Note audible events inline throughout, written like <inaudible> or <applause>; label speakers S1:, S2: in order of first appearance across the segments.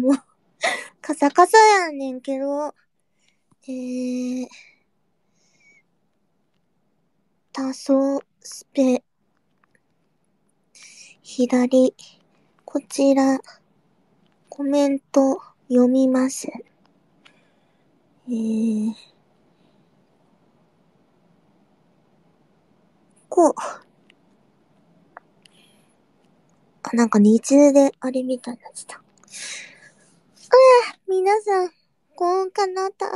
S1: もう、カサカサやねんけど、えー、多層スペ、左、こちら、コメント読みます。えー、こう。あ、なんか日中であれみたいになってた。皆さん、こんかなた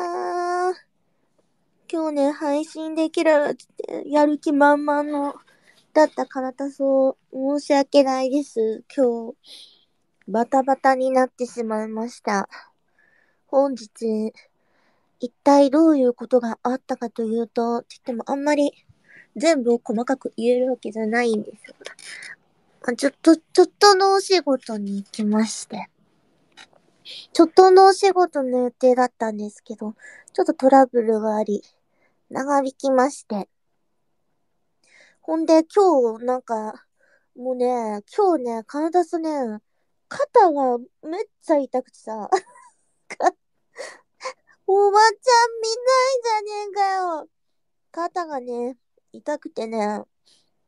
S1: 今日ね、配信できるって、やる気満々の、だったからたそう、申し訳ないです。今日、バタバタになってしまいました。本日、一体どういうことがあったかというと、て言ってもあんまり、全部を細かく言えるわけじゃないんですよ。ちょっと、ちょっとのお仕事に行きまして。ちょっとのお仕事の予定だったんですけど、ちょっとトラブルがあり、長引きまして。ほんで、今日、なんか、もうね、今日ね、体すね、肩がめっちゃ痛くてさ、<laughs> おばちゃん見ないじゃねえかよ肩がね、痛くてね、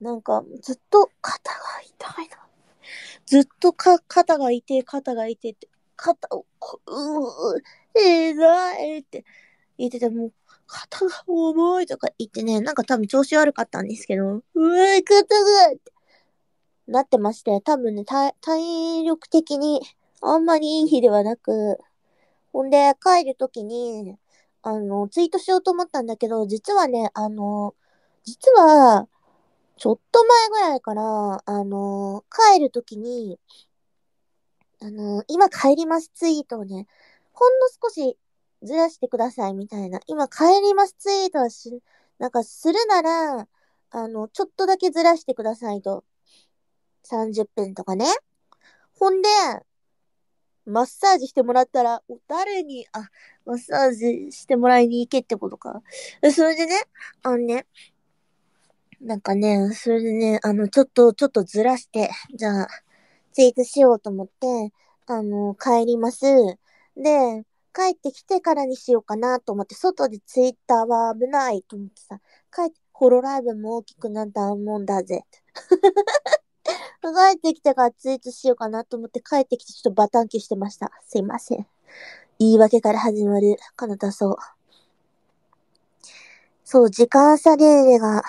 S1: なんか、ずっと肩が痛いな。ずっとか、肩が痛い、肩が痛いって。肩を、うう、えらいって言ってても、肩が重いとか言ってね、なんか多分調子悪かったんですけど、うわ、肩がってなってまして、多分ね、体力的にあんまりいい日ではなく、ほんで、帰るときに、あの、ツイートしようと思ったんだけど、実はね、あの、実は、ちょっと前ぐらいから、あの、帰るときに、あのー、今帰りますツイートをね、ほんの少しずらしてくださいみたいな、今帰りますツイートはし、なんかするなら、あの、ちょっとだけずらしてくださいと。30分とかね。ほんで、マッサージしてもらったら、誰に、あ、マッサージしてもらいに行けってことか。それでね、あのね、なんかね、それでね、あの、ちょっと、ちょっとずらして、じゃあ、ツイートしようと思って、あの、帰ります。で、帰ってきてからにしようかなと思って、外でツイッターは危ないと思ってさ、帰って、ホロライブも大きくなったもんだぜ。<laughs> 帰ってきてからツイートしようかなと思って帰ってきてちょっとバタンキしてました。すいません。言い訳から始まる、なたそう。そう、時間差で、ーーが、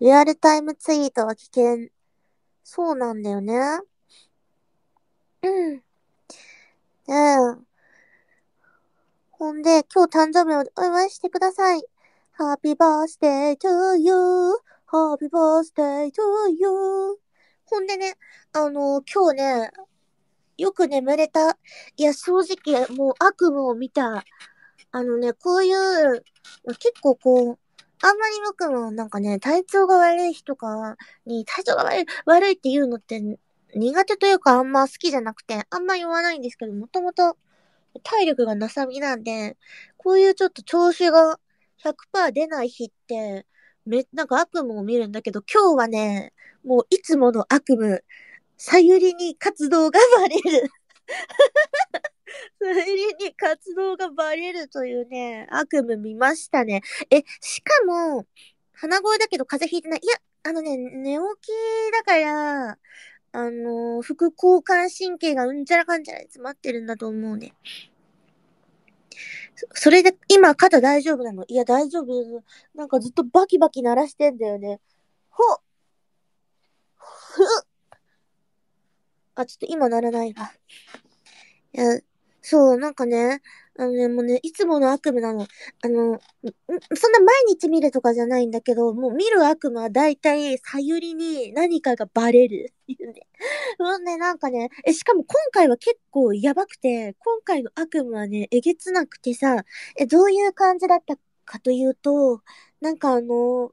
S1: リアルタイムツイートは危険。そうなんだよね。うん。うん。ほんで、今日誕生日をお祝いしてください。Happy birthday to you.Happy birthday to you. ほんでね、あの、今日ね、よく眠れた。いや、正直、もう悪夢を見た。あのね、こういう、結構こう、あんまり僕もなんかね、体調が悪い日とかに、体調が悪い、悪いって言うのって、苦手というかあんま好きじゃなくて、あんま言わないんですけど、もともと体力がなさみなんで、こういうちょっと調子が100%出ない日って、め、なんか悪夢を見るんだけど、今日はね、もういつもの悪夢、さゆりに活動がバレる。<laughs> さゆりに活動がバレるというね、悪夢見ましたね。え、しかも、鼻声だけど風邪ひいてない。いや、あのね、寝起きだから、あのー、副交感神経がうんちゃらかんちゃら詰まってるんだと思うね。それで、今肩大丈夫なのいや、大丈夫。なんかずっとバキバキ鳴らしてんだよね。ほふあ、ちょっと今鳴らないわ。いや、そう、なんかね、あのね、もうね、いつもの悪夢なの。あの、そんな毎日見るとかじゃないんだけど、もう見る悪夢は大体、さゆりに何かがバレる。もうね、なんかね、え、しかも今回は結構やばくて、今回の悪夢はね、えげつなくてさ、え、どういう感じだったかというと、なんかあの、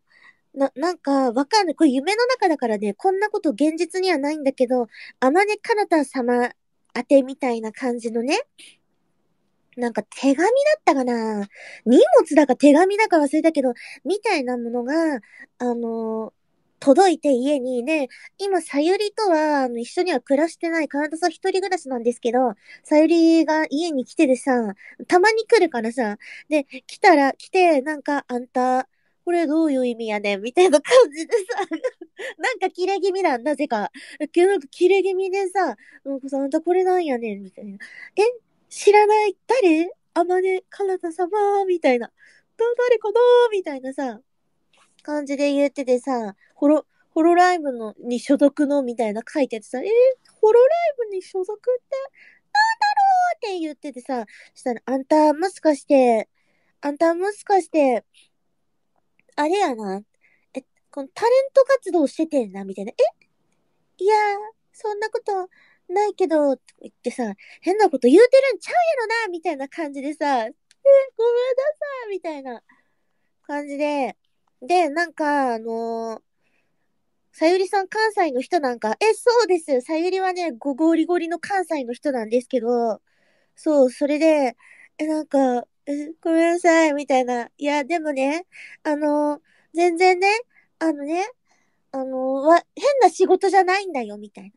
S1: な、なんか、わかんない。これ夢の中だからね、こんなこと現実にはないんだけど、あまねかなた様あてみたいな感じのね、なんか手紙だったかな荷物だか手紙だか忘れたけど、みたいなものが、あの届いて家にね、今、さゆりとは、あの、一緒には暮らしてない、カナダさん一人暮らしなんですけど、さゆりが家に来ててさ、たまに来るからさ、で、来たら、来て、なんか、あんた、これどういう意味やねんみたいな感じでさ、<laughs> なんか切れ気味なんだ、ぜか。なんか切れ気味でさ、うんこさん、あんたこれなんやねんみたいな。え知らない誰あまね、かなた様みたいな。ど、う誰かなみたいなさ、感じで言っててさ、ほろ、ホロライブのに所属のみたいな書いててさ、えー、ホロライブに所属ってなんだろうって言っててさ、したら、あんたもしかして、あんたもしかして、あれやな、え、このタレント活動しててんな、みたいな。えいやー、そんなことないけど、って言ってさ、変なこと言うてるんちゃうやろな、みたいな感じでさ、え、ごめんなさい、みたいな感じで。で、なんか、あのー、さゆりさん関西の人なんか、え、そうですさゆりはね、ごゴリゴリの関西の人なんですけど、そう、それで、え、なんか、<laughs> ごめんなさい、みたいな。いや、でもね、あの、全然ね、あのね、あの、わ、変な仕事じゃないんだよ、みたいな。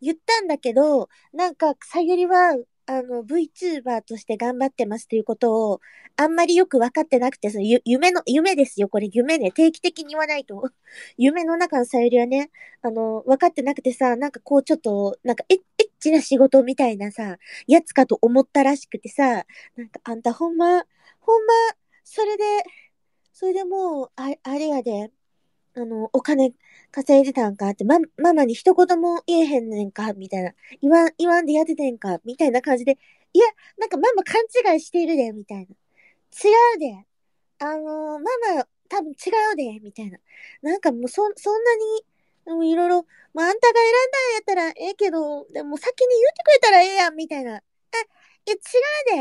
S1: 言ったんだけど、なんか、さゆりは、あの、VTuber として頑張ってますということを、あんまりよく分かってなくて、そのゆ夢の、夢ですよ、これ夢ね。定期的に言わないと。夢の中のさゆりはね、あの、分かってなくてさ、なんかこうちょっと、なんかエッチな仕事みたいなさ、やつかと思ったらしくてさ、なんかあんたほんま、ほんま、それで、それでもう、ああれやで、あの、お金稼いでたんかって、ま、ママに一言も言えへんねんか、みたいな。言わん、言わんでやっててんか、みたいな感じで、いや、なんかママ勘違いしているで、みたいな。違うで。あの、ママ多分違うで、みたいな。なんかもうそ、そんなに、いろいろ、まあ、あんたが選んだんやったらええけど、でも先に言ってくれたらええやん、みたいな。え、え、違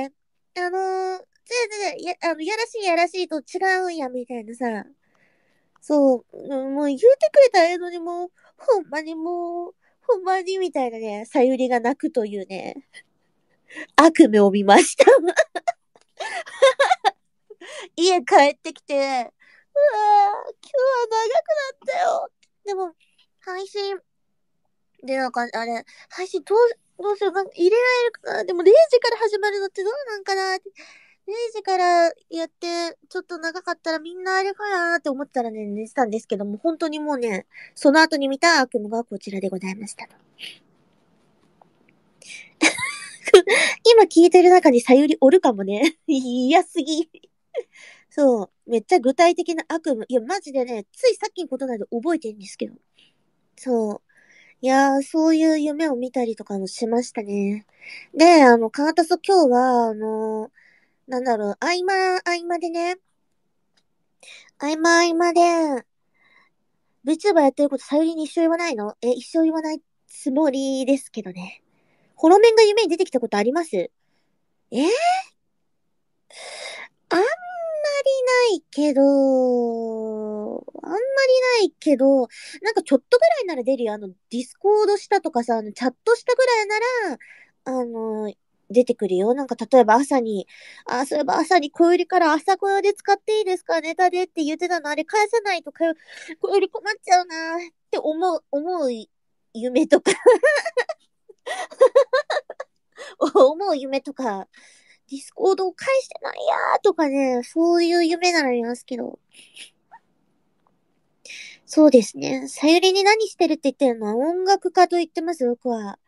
S1: うで。あのー、違う違う、や、あの、やらしいやらしいと違うんや、みたいなさ。そう、もう言うてくれたらええのにもう、ほんまにもう、ほんまにみたいなね、さゆりが泣くというね、悪夢を見ました <laughs> 家帰ってきて、うわぁ、今日は長くなったよ。でも、配信、で、なんか、あれ、配信どう、どうしよう、なんか入れられるかな。でも0時から始まるのってどうなんかなって。0時からやって、ちょっと長かったらみんなあれかなーって思ったらね、寝てたんですけども、本当にもうね、その後に見た悪夢がこちらでございました。<laughs> 今聞いてる中にさゆりおるかもね。嫌 <laughs> すぎ。そう。めっちゃ具体的な悪夢。いや、マジでね、ついさっきのことなんで覚えてるんですけど。そう。いやー、そういう夢を見たりとかもしましたね。で、あの、カータソ今日は、あのー、なんだろう、合間、合間でね、合間合間で、VTuber やってることさゆりに一生言わないのえ、一生言わないつもりですけどね。ホロメンが夢に出てきたことありますえー、あんまりないけど、あんまりないけど、なんかちょっとぐらいなら出るよ。あの、ディスコードしたとかさ、あの、チャットしたぐらいなら、あの、出てくるよ。なんか例えば朝に、あ、そういえば朝に小売りから朝小屋で使っていいですかネタでって言ってたのあれ返さないと小売り困っちゃうなって思う、思う夢とか <laughs> 思う夢とか、ディスコードを返してないやーとかね、そういう夢ならありますけど。そうですね。さゆりに何してるって言ってるのは音楽家と言ってます、僕は。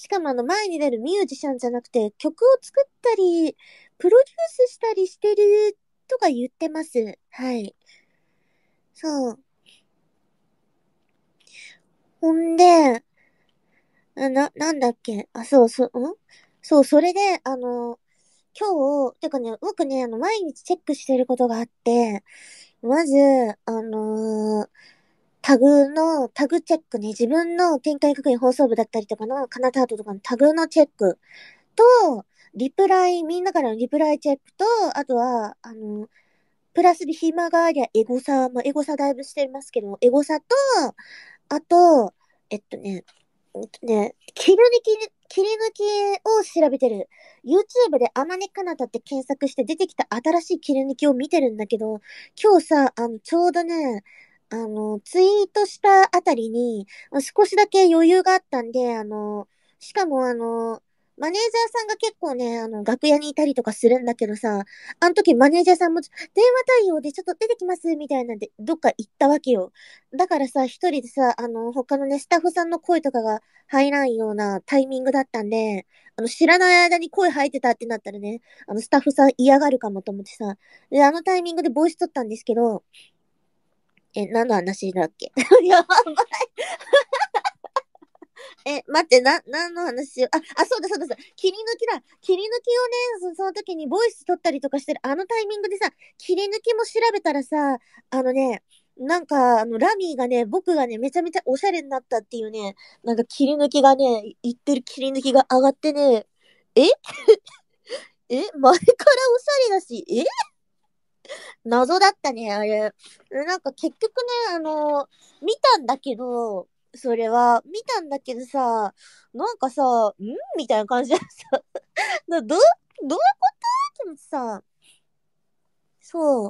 S1: しかもあの前に出るミュージシャンじゃなくて曲を作ったり、プロデュースしたりしてるとか言ってます。はい。そう。ほんで、な、なんだっけあ、そう、そう、んそう、それで、あの、今日、てかね、僕ね、あの、毎日チェックしてることがあって、まず、あのータグの、タグチェックね、自分の展開学認放送部だったりとかの、カナタートとかのタグのチェックと、リプライ、みんなからのリプライチェックと、あとは、あの、プラスで暇がありゃエゴサ、まあ、エゴサだいぶしてますけど、エゴサと、あと、えっとね、えっとね、切り抜き、切り抜きを調べてる。YouTube であまねかなたって検索して出てきた新しい切り抜きを見てるんだけど、今日さ、あの、ちょうどね、あの、ツイートしたあたりに、少しだけ余裕があったんで、あの、しかもあの、マネージャーさんが結構ね、あの、楽屋にいたりとかするんだけどさ、あの時マネージャーさんも、電話対応でちょっと出てきますみたいなんで、どっか行ったわけよ。だからさ、一人でさ、あの、他のね、スタッフさんの声とかが入らんようなタイミングだったんで、あの、知らない間に声入ってたってなったらね、あの、スタッフさん嫌がるかもと思ってさ、で、あのタイミングでボイス取ったんですけど、え、何の話だっけ <laughs> やばい <laughs> え、待って、な、何の話あ、あ、そうだそうだそうだ。切り抜きだ。切り抜きをね、その時にボイス撮ったりとかしてるあのタイミングでさ、切り抜きも調べたらさ、あのね、なんか、あの、ラミーがね、僕がね、めちゃめちゃおしゃれになったっていうね、なんか切り抜きがね、言ってる切り抜きが上がってね、え <laughs> え前からおしゃれだし、え謎だったね、あれ。なんか結局ね、あの、見たんだけど、それは、見たんだけどさ、なんかさ、んみたいな感じでさ、<laughs> ど、どういうことって思ってさ、そ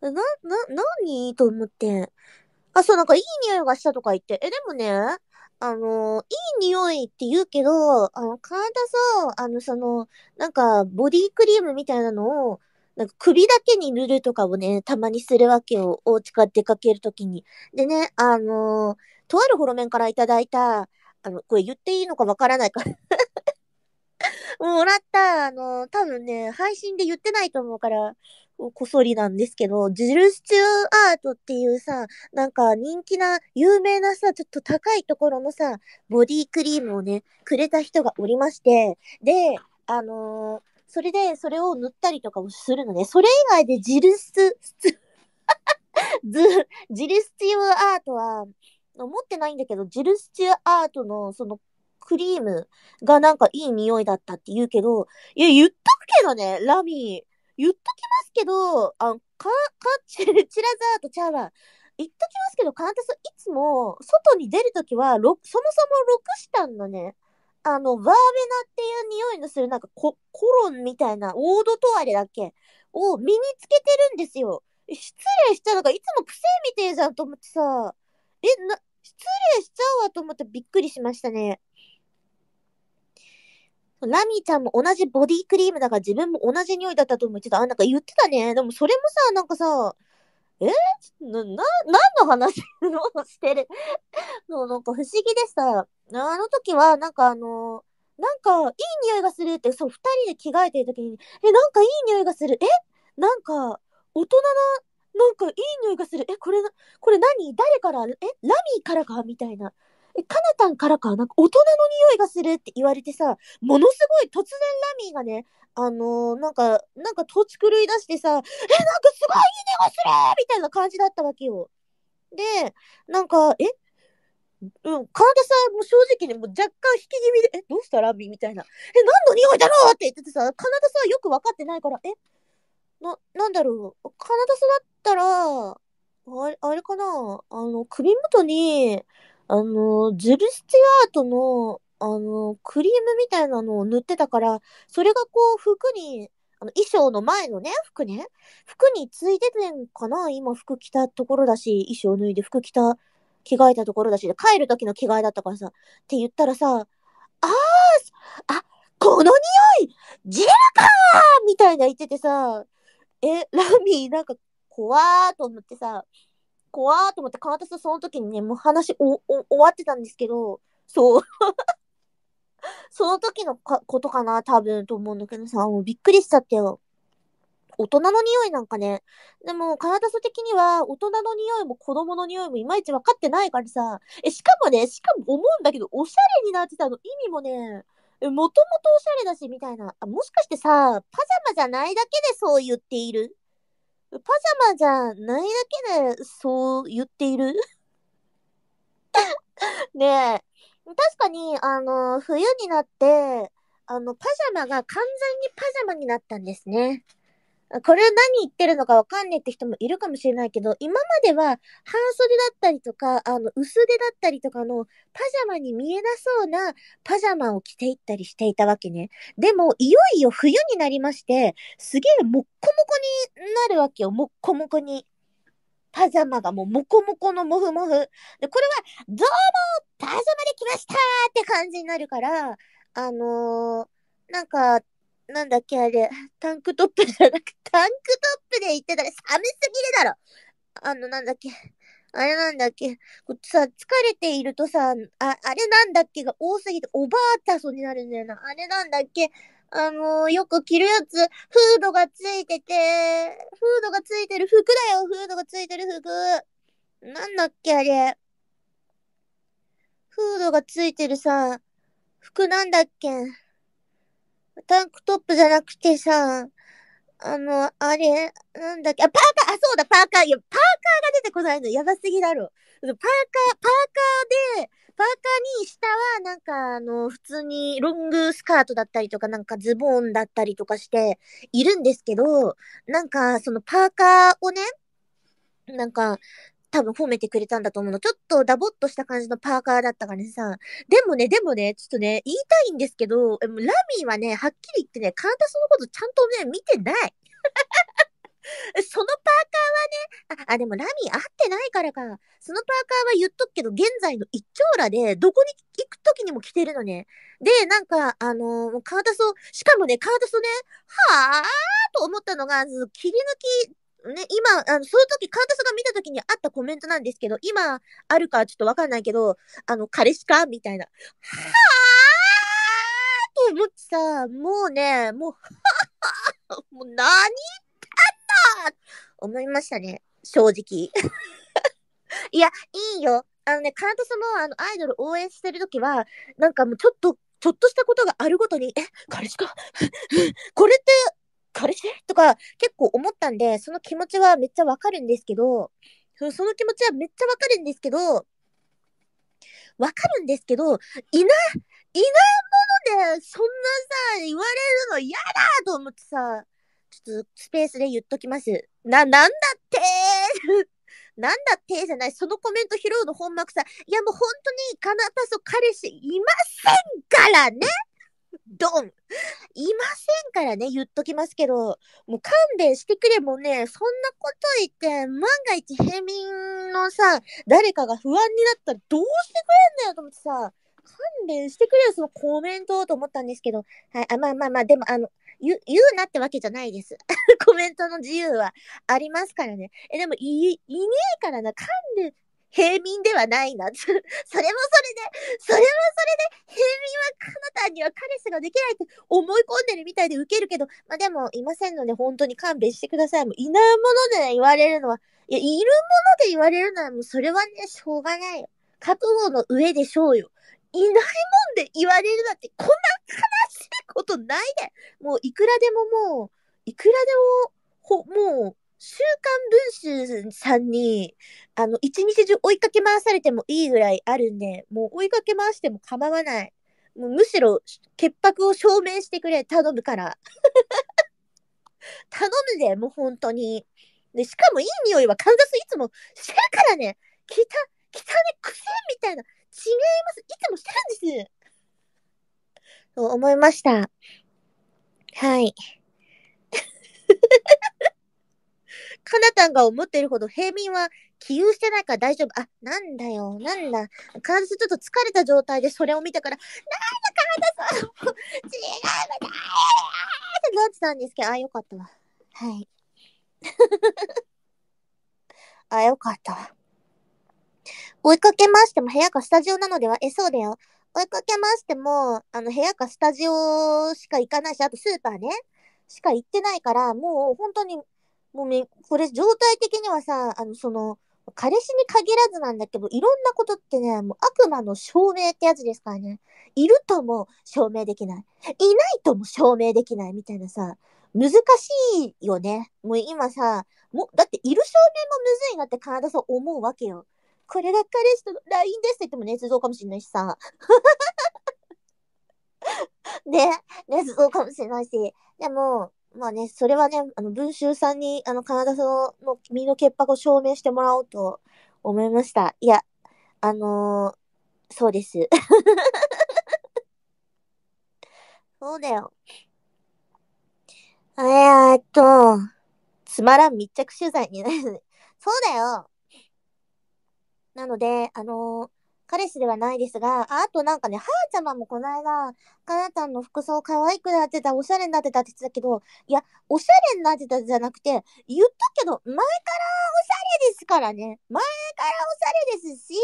S1: う。な、な、何と思って。あ、そう、なんかいい匂いがしたとか言って。え、でもね、あの、いい匂いって言うけど、あの、体さ、あの、その、なんか、ボディクリームみたいなのを、なんか首だけに塗るとかをね、たまにするわけよ。お家から出かけるときに。でね、あのー、とあるホロメンからいただいた、あの、これ言っていいのかわからないから <laughs> もらった、あのー、多分ね、配信で言ってないと思うから、こそりなんですけど、ジルスチューアートっていうさ、なんか人気な、有名なさ、ちょっと高いところのさ、ボディクリームをね、くれた人がおりまして、で、あのーそれで、それを塗ったりとかもするので、それ以外でジルス、<laughs> ず、ジルスチュアートは、持ってないんだけど、ジルスチュアートのそのクリームがなんかいい匂いだったって言うけど、いや、言っとくけどね、ラミー。言っときますけど、あ、か、か、チラザートチャーハン言っときますけど、カンタスいつも外に出るときは、そもそもロクシタンのね、あの、バーベナっていう匂いのするなんかココロンみたいなオードトワレだっけを身につけてるんですよ。失礼したのか、いつも癖みてえじゃんと思ってさ。え、な、失礼しちゃうわと思ってびっくりしましたね。ラミーちゃんも同じボディクリームだから自分も同じ匂いだったと思う。ちょっとあ、なんか言ってたね。でもそれもさ、なんかさ、えな、な、何の話をしてるそう、なんか不思議でした。あの時は、なんかあのなんか、いい匂いがするって、そう、二人で着替えてる時に、え、なんかいい匂いがする。えなんか、大人な、なんかいい匂いがする。え、これ、これ何誰からえラミーからかみたいな。え、かなたんからかなんか大人の匂いがするって言われてさ、ものすごい突然ラミーがね、あのー、なんか、なんか土地狂い出してさ、え、なんかすごいいい匂いするみたいな感じだったわけよ。で、なんか、えうん、カナダさんも正直ね、もう若干引き気味で、え、どうしたラビみたいな。え、何の匂いだろうって言っててさ、カナダさんよく分かってないから、え、な、なんだろう。カナダさんだったら、あれ、あれかなあの、首元に、あの、ジル・スチュアートのあの、クリームみたいなのを塗ってたから、それがこう服に、あの衣装の前のね、服ね、服についててんかな今服着たところだし、衣装脱いで服着た、着替えたところだし、帰る時の着替えだったからさ、って言ったらさ、あー、あ、この匂いジェルかーみたいな言っててさ、え、ラミーなんか怖ーと思ってさ、怖ーと思って、カータスその時にね、もう話おお終わってたんですけど、そう。その時のかことかな、多分と思うんだけどさ、もうびっくりしちゃったよ。大人の匂いなんかね。でも、体素的には、大人の匂いも子供の匂いもいまいち分かってないからさ。え、しかもね、しかも思うんだけど、おしゃれになってたの意味もね、もともとおしゃれだし、みたいな。あ、もしかしてさ、パジャマじゃないだけでそう言っているパジャマじゃないだけでそう言っている <laughs> ねえ。確かに、あの、冬になって、あの、パジャマが完全にパジャマになったんですね。これ何言ってるのかわかんねえって人もいるかもしれないけど、今までは半袖だったりとか、あの、薄手だったりとかのパジャマに見えなそうなパジャマを着ていったりしていたわけね。でも、いよいよ冬になりまして、すげえもっこもこになるわけよ。もっこもこに。パジャマがもうモコモコのモフモフ。で、これは、どうもパジャマで来ましたって感じになるから、あのー、なんか、なんだっけあれ、タンクトップじゃなく、タンクトップで行ってたら寒すぎるだろあの、なんだっけ、あれなんだっけ、こっちさ、疲れているとさ、あ、あれなんだっけが多すぎて、おばあちゃそになるんだよな。あれなんだっけ、あのー、よく着るやつ、フードがついてて、フードがついてる服だよ、フードがついてる服。なんだっけ、あれ。フードがついてるさ、服なんだっけ。タンクトップじゃなくてさ、あの、あれ、なんだっけ、あ、パーカー、あ、そうだ、パーカー。いや、パーカーが出てこないの、やばすぎだろ。パーカー、パーカーで、パーカーに下はなんかあの、普通にロングスカートだったりとかなんかズボンだったりとかしているんですけど、なんかそのパーカーをね、なんか、多分褒めてくれたんだと思うの。ちょっとダボっとした感じのパーカーだったからさ。でもね、でもね、ちょっとね、言いたいんですけど、ラミーはね、はっきり言ってね、カンタスのことちゃんとね、見てない。<laughs> そのパーカーはね、あ、あ、でもラミー合ってないからか。そのパーカーは言っとくけど、現在の一丁羅で、どこに行くときにも着てるのね。で、なんか、あのー、カーダソ、しかもね、カーダソね、はぁーと思ったのが、切り抜きね、今、あの、その時、カータソんが見た時にあったコメントなんですけど、今、あるかちょっとわかんないけど、あの、彼氏かみたいな。はぁーと思ってさ、もうね、もう、はぁもう何思いましたね。正直。<laughs> いや、いいよ。あのね、カナトスもあの、アイドル応援してるときは、なんかもうちょっと、ちょっとしたことがあるごとに、え、彼氏か <laughs> これって、彼氏とか結構思ったんで、その気持ちはめっちゃわかるんですけど、その気持ちはめっちゃわかるんですけど、わかるんですけど、いな、いないもので、そんなさ、言われるの嫌だと思ってさ、スペースで言っときます。な、なんだって <laughs> なんだってじゃない。そのコメント拾うの本幕さん。いやもう本当にカナタソ彼氏いませんからね。ドン。いませんからね、言っときますけど、もう勘弁してくれもね、そんなこと言って、万が一平民のさ、誰かが不安になったらどうしてくれんだよと思ってさ、勘弁してくれよ、そのコメントと思ったんですけど、はい、あ、まあまあまあ、でもあの、言うなってわけじゃないです。<laughs> コメントの自由はありますからね。え、でもい、いねえからな、噛んで、平民ではないな。<laughs> それもそれで、それもそれで、平民は彼方には彼氏ができないって思い込んでるみたいで受けるけど、まあでも、いませんので、本当に勘弁してください。もういないもので言われるのは、いや、いるもので言われるのは、もうそれはね、しょうがないよ。覚悟の上でしょうよ。いないもんで言われるなんて、こんな悲しいことないで。もう、いくらでももう、いくらでも、ほ、もう、週刊文春さんに、あの、一日中追いかけ回されてもいいぐらいあるんで、もう追いかけ回しても構わない。もうむしろ、潔白を証明してくれ、頼むから。<laughs> 頼むぜ、もう本当に。で、しかもいい匂いはカンザスいつもしてるからね。汚、汚ね、癖みたいな。違います。いつもしてるんです。と思いました。はい。<laughs> かなたんが思っているほど平民は起用してないから大丈夫。あ、なんだよ、なんだ。必ずちょっと疲れた状態でそれを見たから、なんだ、かなたさん、違うのだってなってたんですけど、あ、よかったわ。はい。<laughs> あ、よかったわ。追いかけ回しても部屋かスタジオなのではえ、そうだよ。追いかけ回しても、あの、部屋かスタジオしか行かないし、あとスーパーね、しか行ってないから、もう本当に、もうめ、これ状態的にはさ、あの、その、彼氏に限らずなんだけど、いろんなことってね、もう悪魔の証明ってやつですからね。いるとも証明できない。いないとも証明できないみたいなさ、難しいよね。もう今さ、もう、だっている証明もむずいなって体う思うわけよ。これが彼氏との LINE ですって言っても捏造かもしんないしさ。<laughs> ね、捏造かもしれないし。でも、まあね、それはね、あの、文集さんに、あの、カナダそんの身の潔白を証明してもらおうと思いました。いや、あのー、そうです。<laughs> そうだよ。ええっと、つまらん密着取材にな <laughs> そうだよなので、あのー、彼氏ではないですが、あとなんかね、はーちゃまもこの間、かなちゃんの服装可愛くなってた、おしゃれになってたって言ってたけど、いや、おしゃれになってたじゃなくて、言ったけど、前からおしゃれですからね。前からおしゃれですし、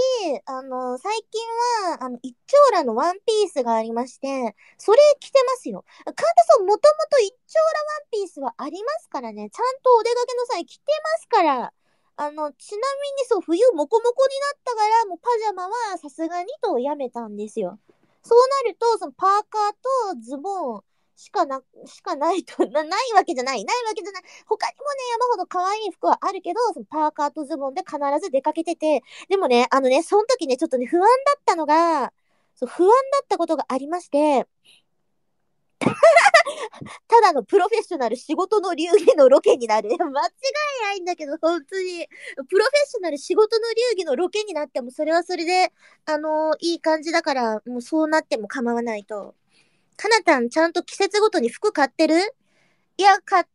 S1: あのー、最近は、あの、一丁羅のワンピースがありまして、それ着てますよ。んたさんもともと一丁羅ワンピースはありますからね。ちゃんとお出かけの際着てますから。あの、ちなみにそう、冬モコモコになったから、もうパジャマはさすがにとやめたんですよ。そうなると、そのパーカーとズボンしかな、しかないと、な、ないわけじゃない。ないわけじゃない。他にもね、山ほど可愛い服はあるけど、そのパーカーとズボンで必ず出かけてて、でもね、あのね、その時ね、ちょっとね、不安だったのが、そう不安だったことがありまして、ただのプロフェッショナル仕事の流儀のロケになる。<laughs> 間違いないんだけど、本当に。プロフェッショナル仕事の流儀のロケになっても、それはそれで、あのー、いい感じだから、もうそうなっても構わないと。かなたん、ちゃんと季節ごとに服買ってるいや、買っ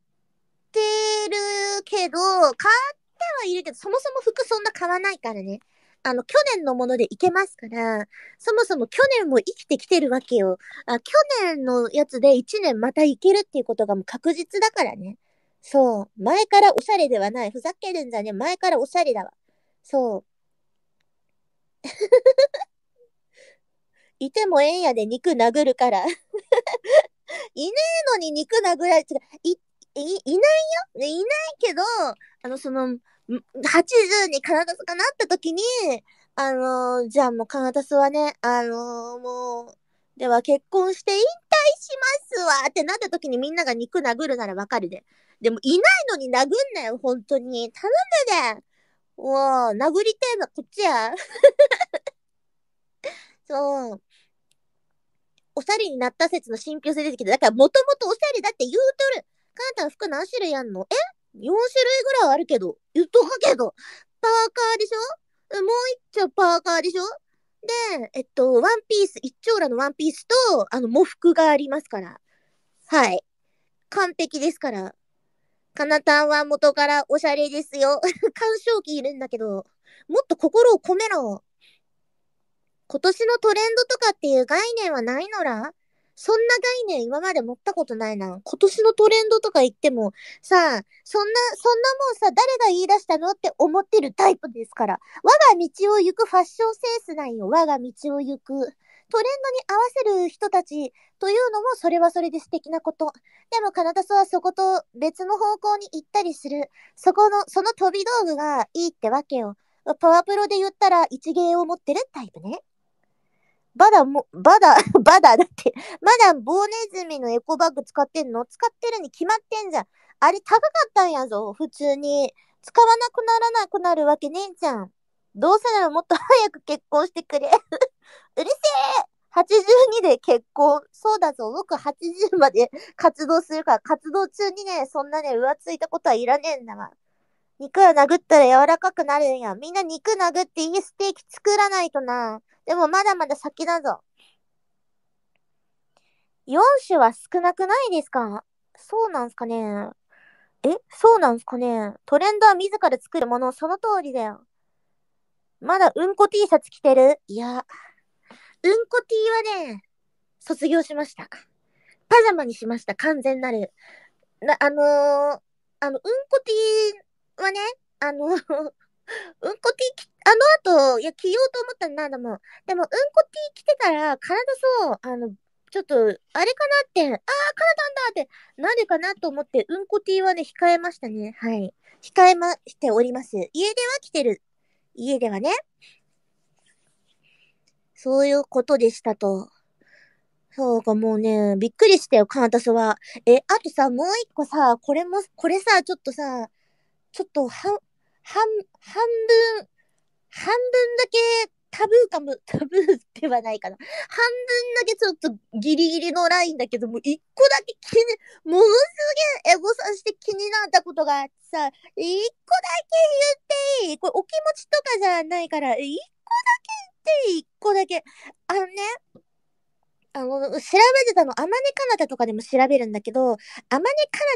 S1: てるけど、買ってはいるけど、そもそも服そんな買わないからね。あの、去年のものでいけますから、そもそも去年も生きてきてるわけよ。あ去年のやつで1年またいけるっていうことがもう確実だからね。そう。前からおしゃれではない。ふざけるんじゃね前からおしゃれだわ。そう。<laughs> いてもええんやで肉殴るから。いねえのに肉殴られて、い、い、いないよいないけど、あの、その、80に体スがなった時に、あのー、じゃあもうカナダスはね、あのー、もう、では結婚して引退しますわってなった時にみんなが肉殴るならわかるで。でもいないのに殴んなよ、本当に。頼むで。もう、殴りてえのこっちや。<laughs> そう。おしゃれになった説の信憑性出てきど、だからもともとおしゃれだって言うとる。カナダの服何種類あんのえ4種類ぐらいあるけど、言っとくけど、パーカーでしょもう1丁パーカーでしょで、えっと、ワンピース、一丁羅のワンピースと、あの、喪服がありますから。はい。完璧ですから。かなたんは元からおしゃれですよ。鑑賞期いるんだけど、もっと心を込めろ。今年のトレンドとかっていう概念はないのらそんな概念今まで持ったことないな。今年のトレンドとか言っても、さあ、そんな、そんなもんさ、誰が言い出したのって思ってるタイプですから。我が道を行くファッションセンスなんよ。我が道を行く。トレンドに合わせる人たちというのもそれはそれで素敵なこと。でもカナダソはそこと別の方向に行ったりする。そこの、その飛び道具がいいってわけよ。パワプロで言ったら一芸を持ってるタイプね。バダも、バダ、<laughs> バダ <laughs> だって、まだ棒ネズミのエコバッグ使ってんの使ってるに決まってんじゃん。あれ高かったんやぞ、普通に。使わなくならなくなるわけねえじゃん。どうせならもっと早く結婚してくれ。<laughs> うるせえ !82 で結婚。そうだぞ、僕80まで活動するから、活動中にね、そんなね、浮ついたことはいらねえんだが。肉を殴ったら柔らかくなるんや。みんな肉殴っていいステーキ作らないとな。でもまだまだ先だぞ。4種は少なくないですかそうなんすかねえそうなんすかねトレンドは自ら作るもの、その通りだよ。まだうんこ T シャツ着てるいや、うんこ T はね、卒業しました。パジャマにしました、完全なる。な、あのー、あの、うんこ T はね、あの <laughs> うんこ T 着あの後、いや、着ようと思ったんだ、でも。でも、うんこ T 着てたら、体そう、あの、ちょっと、あれかなって、ああ、カナダンだって、なんでかなと思って、うんこ T はね、控えましたね。はい。控えましております。家では着てる。家ではね。そういうことでしたと。そうか、もうね、びっくりしたよ、カナタスは。え、あとさ、もう一個さ、これも、これさ、ちょっとさ、ちょっと、半、半、半分、半分だけタブーかも、<laughs> タブーではないかな。半分だけちょっとギリギリのラインだけども、一個だけ気に、ものすげえエゴさして気になったことがあってさ、一個だけ言っていいこれお気持ちとかじゃないから、一個だけ言っていい一個だけ。あのね、あの、調べてたの、アマネカナダとかでも調べるんだけど、アマネカナ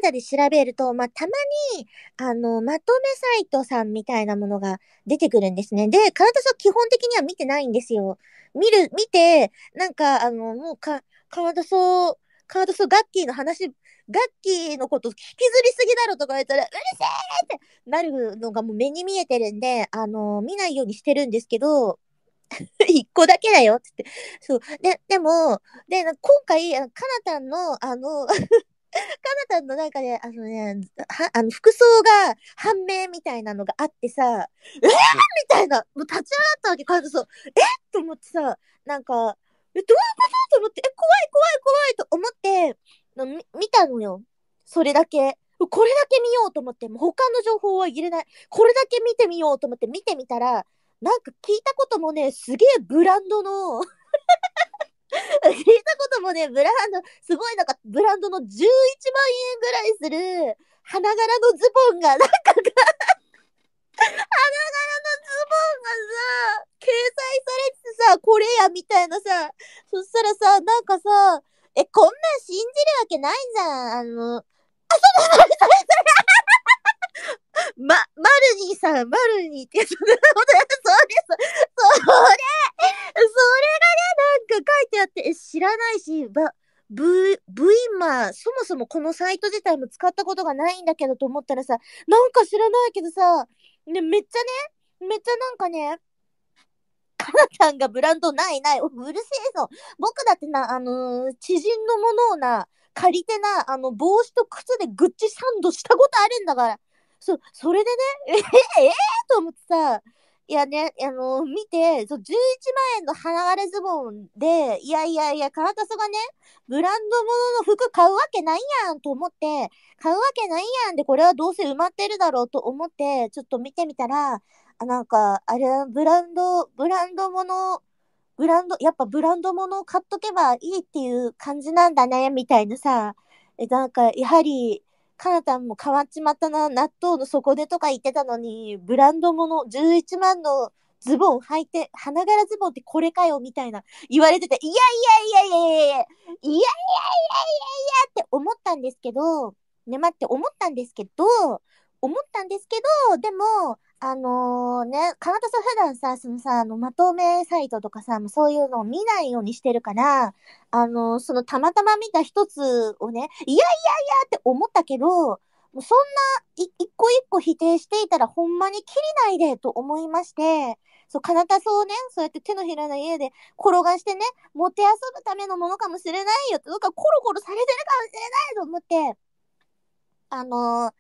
S1: ダで調べると、まあ、たまに、あの、まとめサイトさんみたいなものが出てくるんですね。で、カナダさん基本的には見てないんですよ。見る、見て、なんか、あの、もうか、カナダソー、カードソーガッキーの話、ガッキーのこと引きずりすぎだろとか言ったら、うるせえってなるのがもう目に見えてるんで、あの、見ないようにしてるんですけど、<laughs> 一個だけだよって言って。そう。で、でも、で、今回、かなたんの、あのかなたんのなんかね、あのね、は、あの、服装が判明みたいなのがあってさ、えー、みたいな、もう立ち上がったわけ、かなそう。えと思ってさ、なんか、え、どういうことと思って、え、怖い怖い怖いと思っての見、見たのよ。それだけ。これだけ見ようと思って、もう他の情報は入れない。これだけ見てみようと思って見てみたら、なんか聞いたこともね、すげえブランドの <laughs> 聞いたこともね、ブランド、すごいなんかブランドの11万円ぐらいする花柄のズボンが、<laughs> なんか花柄のズボンがさ、掲載されててさ、これやみたいなさ、そしたらさ、なんかさ、え、こんなん信じるわけないじゃん、あの、あ、そうだ、それ、それ <laughs> ま、マルニーさん、マルニーって、<laughs> それ、それ、それ、それがね、なんか書いてあって、知らないし、ば、ブ、ブイマー、そもそもこのサイト自体も使ったことがないんだけどと思ったらさ、なんか知らないけどさ、ね、めっちゃね、めっちゃなんかね、かちゃ、んがブランドないない、うるせえぞ。僕だってな、あのー、知人のものをな、借りてな、あの、帽子と靴でグッチサンドしたことあるんだから。そう、それでね、<laughs> えー、えー、と思ってさ、いやね、あのー、見て、そう、11万円の花れズボンで、いやいやいや、カラタソがね、ブランド物の服買うわけないやんと思って、買うわけないやんで、これはどうせ埋まってるだろうと思って、ちょっと見てみたら、あなんか、あれ、ブランド、ブランド物、ブランド、やっぱブランド物を買っとけばいいっていう感じなんだね、みたいなさ、え、なんか、やはり、かなたんも変わっちまったな、納豆の底でとか言ってたのに、ブランドもの11万のズボン履いて、花柄ズボンってこれかよ、みたいな言われてて、いやいやいやいやいやいやいやいやいやいやいやって思ったんですけど、ね、待って思ったんですけど、思ったんですけど、でも、あのー、ね、カナタさん普段さ、そのさ、あの、まとめサイトとかさ、そういうのを見ないようにしてるから、あのー、そのたまたま見た一つをね、いやいやいやって思ったけど、もうそんな、い、一個一個否定していたらほんまに切りないでと思いまして、そう、カナタソをね、そうやって手のひらの家で転がしてね、持て遊ぶためのものかもしれないよって、とか、コロコロされてるかもしれないと思って、あのー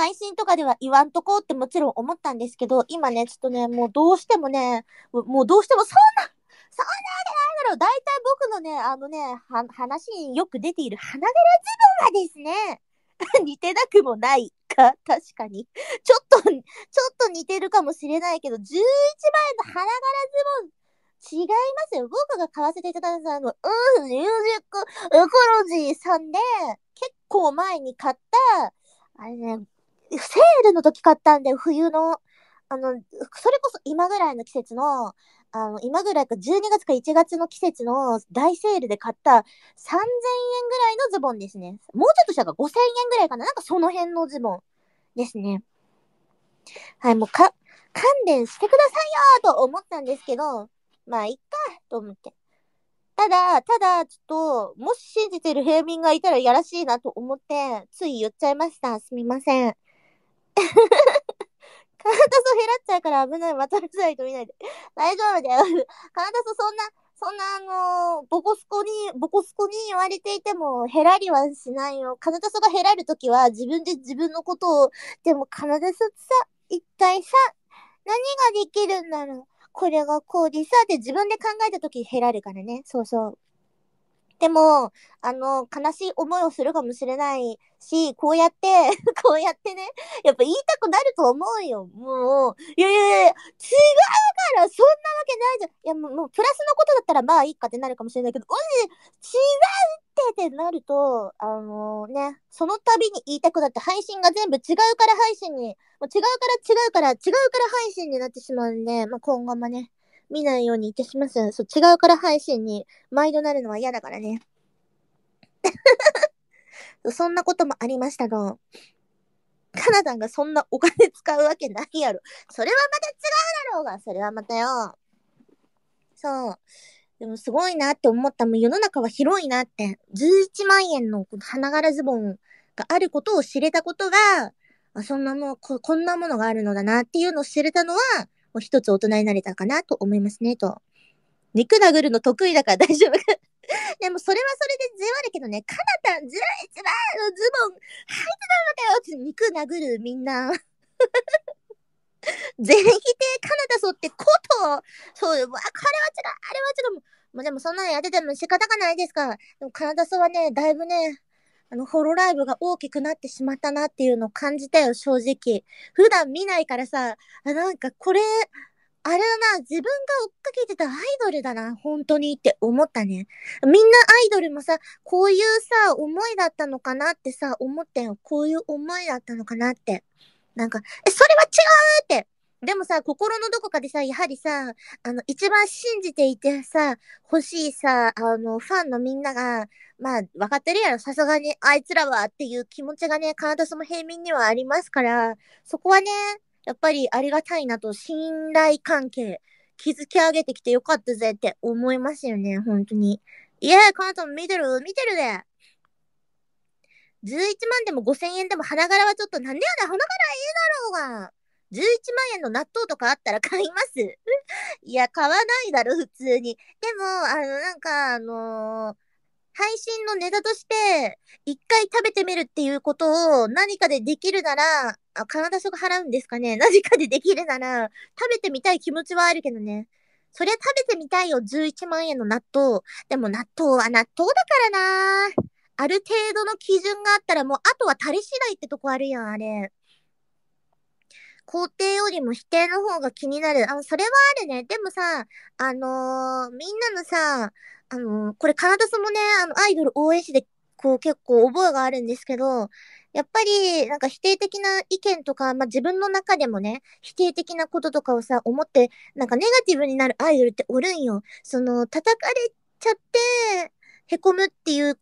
S1: 配信とかでは言わんとこうってもちろん思ったんですけど、今ね、ちょっとね、もうどうしてもね、もうどうしてもそんな、そんなわけないだろう大体僕のね、あのね、は、話によく出ている花柄ズボンはですね、<laughs> 似てなくもないか、確かに。ちょっと、ちょっと似てるかもしれないけど、11枚の花柄ズボン違いますよ。僕が買わせていただいたあの、うん、ミュージックエコロジーさんで、結構前に買った、あれね、セールの時買ったんで、冬の。あの、それこそ今ぐらいの季節の、あの、今ぐらいか、12月か1月の季節の大セールで買った3000円ぐらいのズボンですね。もうちょっとしたら5000円ぐらいかななんかその辺のズボンですね。はい、もうか、勘弁してくださいよと思ったんですけど、まあ、いっかと思って。ただ、ただ、ちょっと、もし信じてる平民がいたらやらしいなと思って、つい言っちゃいました。すみません。<laughs> カナタソ減らっちゃうから危ない。また見ないと見ないで。大丈夫だよ。<laughs> カナタソそんな、そんなあのー、ボコスコに、ボコスコに言われていても、減らりはしないよ。カナタソが減らるときは自分で自分のことを、でもカナタソさ、一体さ、何ができるんだろう。これがこうでさ、って自分で考えたとき減らるからね。そうそう。でも、あの、悲しい思いをするかもしれないし、こうやって、<laughs> こうやってね、やっぱ言いたくなると思うよ。もう、いやいやいや、違うからそんなわけないじゃん。いや、もう、もうプラスのことだったらまあいいかってなるかもしれないけど、おし違うってってなると、あのー、ね、その度に言いたくなって、配信が全部違うから配信に、もう違うから違うから、違うから配信になってしまうんで、まあ今後もね、見ないようにいたします。そう、違うから配信に毎度なるのは嫌だからね。<laughs> そんなこともありましたが、カナダンがそんなお金使うわけないやろ。それはまた違うだろうが、それはまたよ。そう。でもすごいなって思った。もう世の中は広いなって。11万円の花柄ズボンがあることを知れたことが、あそんなもうこ、こんなものがあるのだなっていうのを知れたのは、もう一つ大人になれたかなと思いますね、と。肉殴るの得意だから <laughs> 大丈夫か。でもそれはそれでゼわるけどね、かなたん11番のズボン履いてたのかよって肉殴るみんな。<laughs> 全否定カナダソってこと、そう、あ、れは違う、あれは違う。もうでもそんなのやってても仕方がないですから。でもカナダソはね、だいぶね、あの、ホロライブが大きくなってしまったなっていうのを感じたよ、正直。普段見ないからさ、なんかこれ、あれだな、自分が追っかけてたアイドルだな、本当にって思ったね。みんなアイドルもさ、こういうさ、思いだったのかなってさ、思ったよ。こういう思いだったのかなって。なんか、え、それは違うってでもさ、心のどこかでさ、やはりさ、あの、一番信じていてさ、欲しいさ、あの、ファンのみんなが、まあ、分かってるやろ、さすがに、あいつらはっていう気持ちがね、カナダスも平民にはありますから、そこはね、やっぱりありがたいなと、信頼関係、築き上げてきてよかったぜって思いますよね、本当に。いや、カナダも見てる見てるで。11万でも5000円でも花柄はちょっとなんでやねん花柄いいだろうが。11万円の納豆とかあったら買います <laughs> いや、買わないだろ、普通に。でも、あの、なんか、あのー、配信のネタとして、一回食べてみるっていうことを何かでできるなら、あ、カナダ食払うんですかね <laughs> 何かでできるなら、食べてみたい気持ちはあるけどね。そりゃ食べてみたいよ、11万円の納豆。でも納豆は納豆だからなある程度の基準があったらもう、あとは足り次第ってとこあるやん、あれ。肯定よりも否定の方が気になる。あ、それはあるね。でもさ、あのー、みんなのさ、あのー、これカナダスもね、あの、アイドル応援して、こう結構覚えがあるんですけど、やっぱり、なんか否定的な意見とか、まあ、自分の中でもね、否定的なこととかをさ、思って、なんかネガティブになるアイドルっておるんよ。その、叩かれちゃって、凹むっていう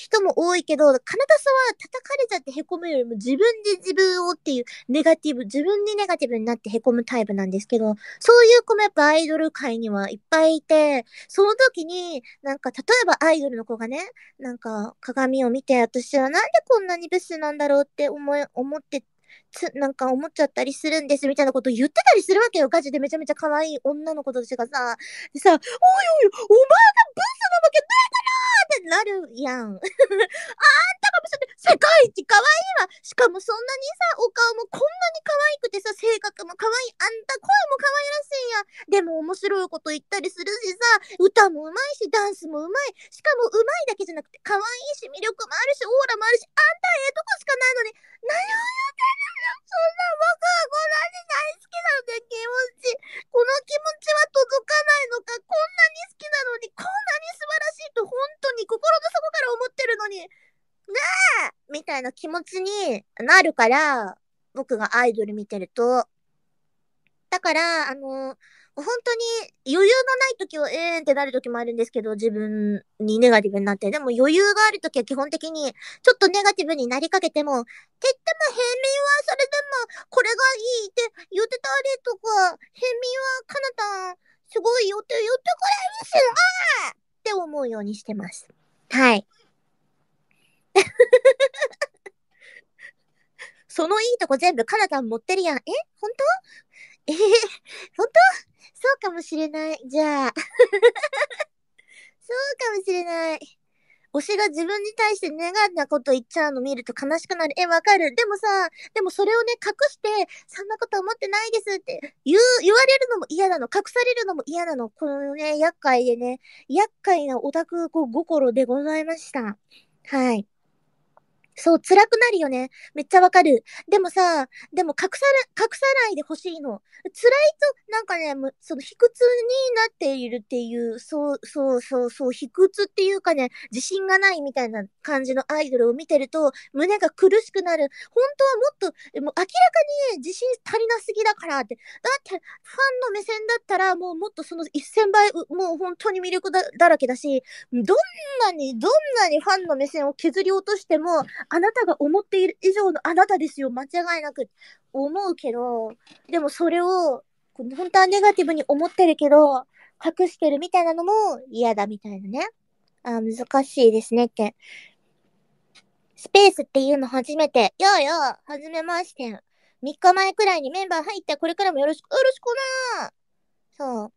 S1: 人も多いけど、カナダさんは叩かれちゃって凹むよりも自分で自分をっていうネガティブ、自分にネガティブになって凹むタイプなんですけど、そういう子もやっぱアイドル界にはいっぱいいて、その時に、なんか例えばアイドルの子がね、なんか鏡を見て、私はなんでこんなにブスなんだろうって思い、思ってつ、なんか思っちゃったりするんですみたいなことを言ってたりするわけよ。ガチでめちゃめちゃ可愛い女の子たちがさ。でさ、おいおい、お前がブスなわけないってなるやん。<laughs> あんたって世界一可愛いわしかもそんなにさ、お顔もこんなに可愛くてさ、性格も可愛い。あんた声も可愛らしいや。でも面白いこと言ったりするしさ、歌もうまいし、ダンスもうまい。しかもうまいだけじゃなくて、可愛いし、魅力もあるし、オーラもあるし、あんたええとこしかないのに、何を言ってんのよそんな僕はんなに大好きなので気持ち。この気持ちは届かないのか、こんなに好きなのに、こんなに素晴らしいと本当に心の底から思ってるのに。なあみたいな気持ちになるから、僕がアイドル見てると。だから、あの、本当に余裕がない時は、えーんってなる時もあるんですけど、自分にネガティブになって。でも余裕がある時は基本的に、ちょっとネガティブになりかけても、てっても平民はそれでも、これがいいって言ってたりとか、平民はかなたん、すごいよって言ってくれるしなって思うようにしてます。はい。<laughs> そのいいとこ全部かなたん持ってるやん。えほんとえー、ほんとそうかもしれない。じゃあ。<laughs> そうかもしれない。推しが自分に対して願ったこと言っちゃうの見ると悲しくなる。え、わかる。でもさ、でもそれをね、隠して、そんなこと思ってないですって言う、言われるのも嫌なの。隠されるのも嫌なの。このね、厄介でね、厄介なオタク心でございました。はい。そう、辛くなるよね。めっちゃわかる。でもさ、でも隠さる隠さないでほしいの。辛いと、なんかね、その、卑屈になっているっていう、そう、そうそうそう、卑屈っていうかね、自信がないみたいな感じのアイドルを見てると、胸が苦しくなる。本当はもっと、もう明らかにね、自信足りなすぎだからって。だって、ファンの目線だったら、もうもっとその1000倍、もう本当に魅力だらけだし、どんなに、どんなにファンの目線を削り落としても、あなたが思っている以上のあなたですよ、間違いなく。思うけど、でもそれを、本当はネガティブに思ってるけど、隠してるみたいなのも嫌だみたいなね。あ、難しいですねって。スペースっていうの初めて。ようよう、はじめまして。3日前くらいにメンバー入って、これからもよろしく、よろしくなそう。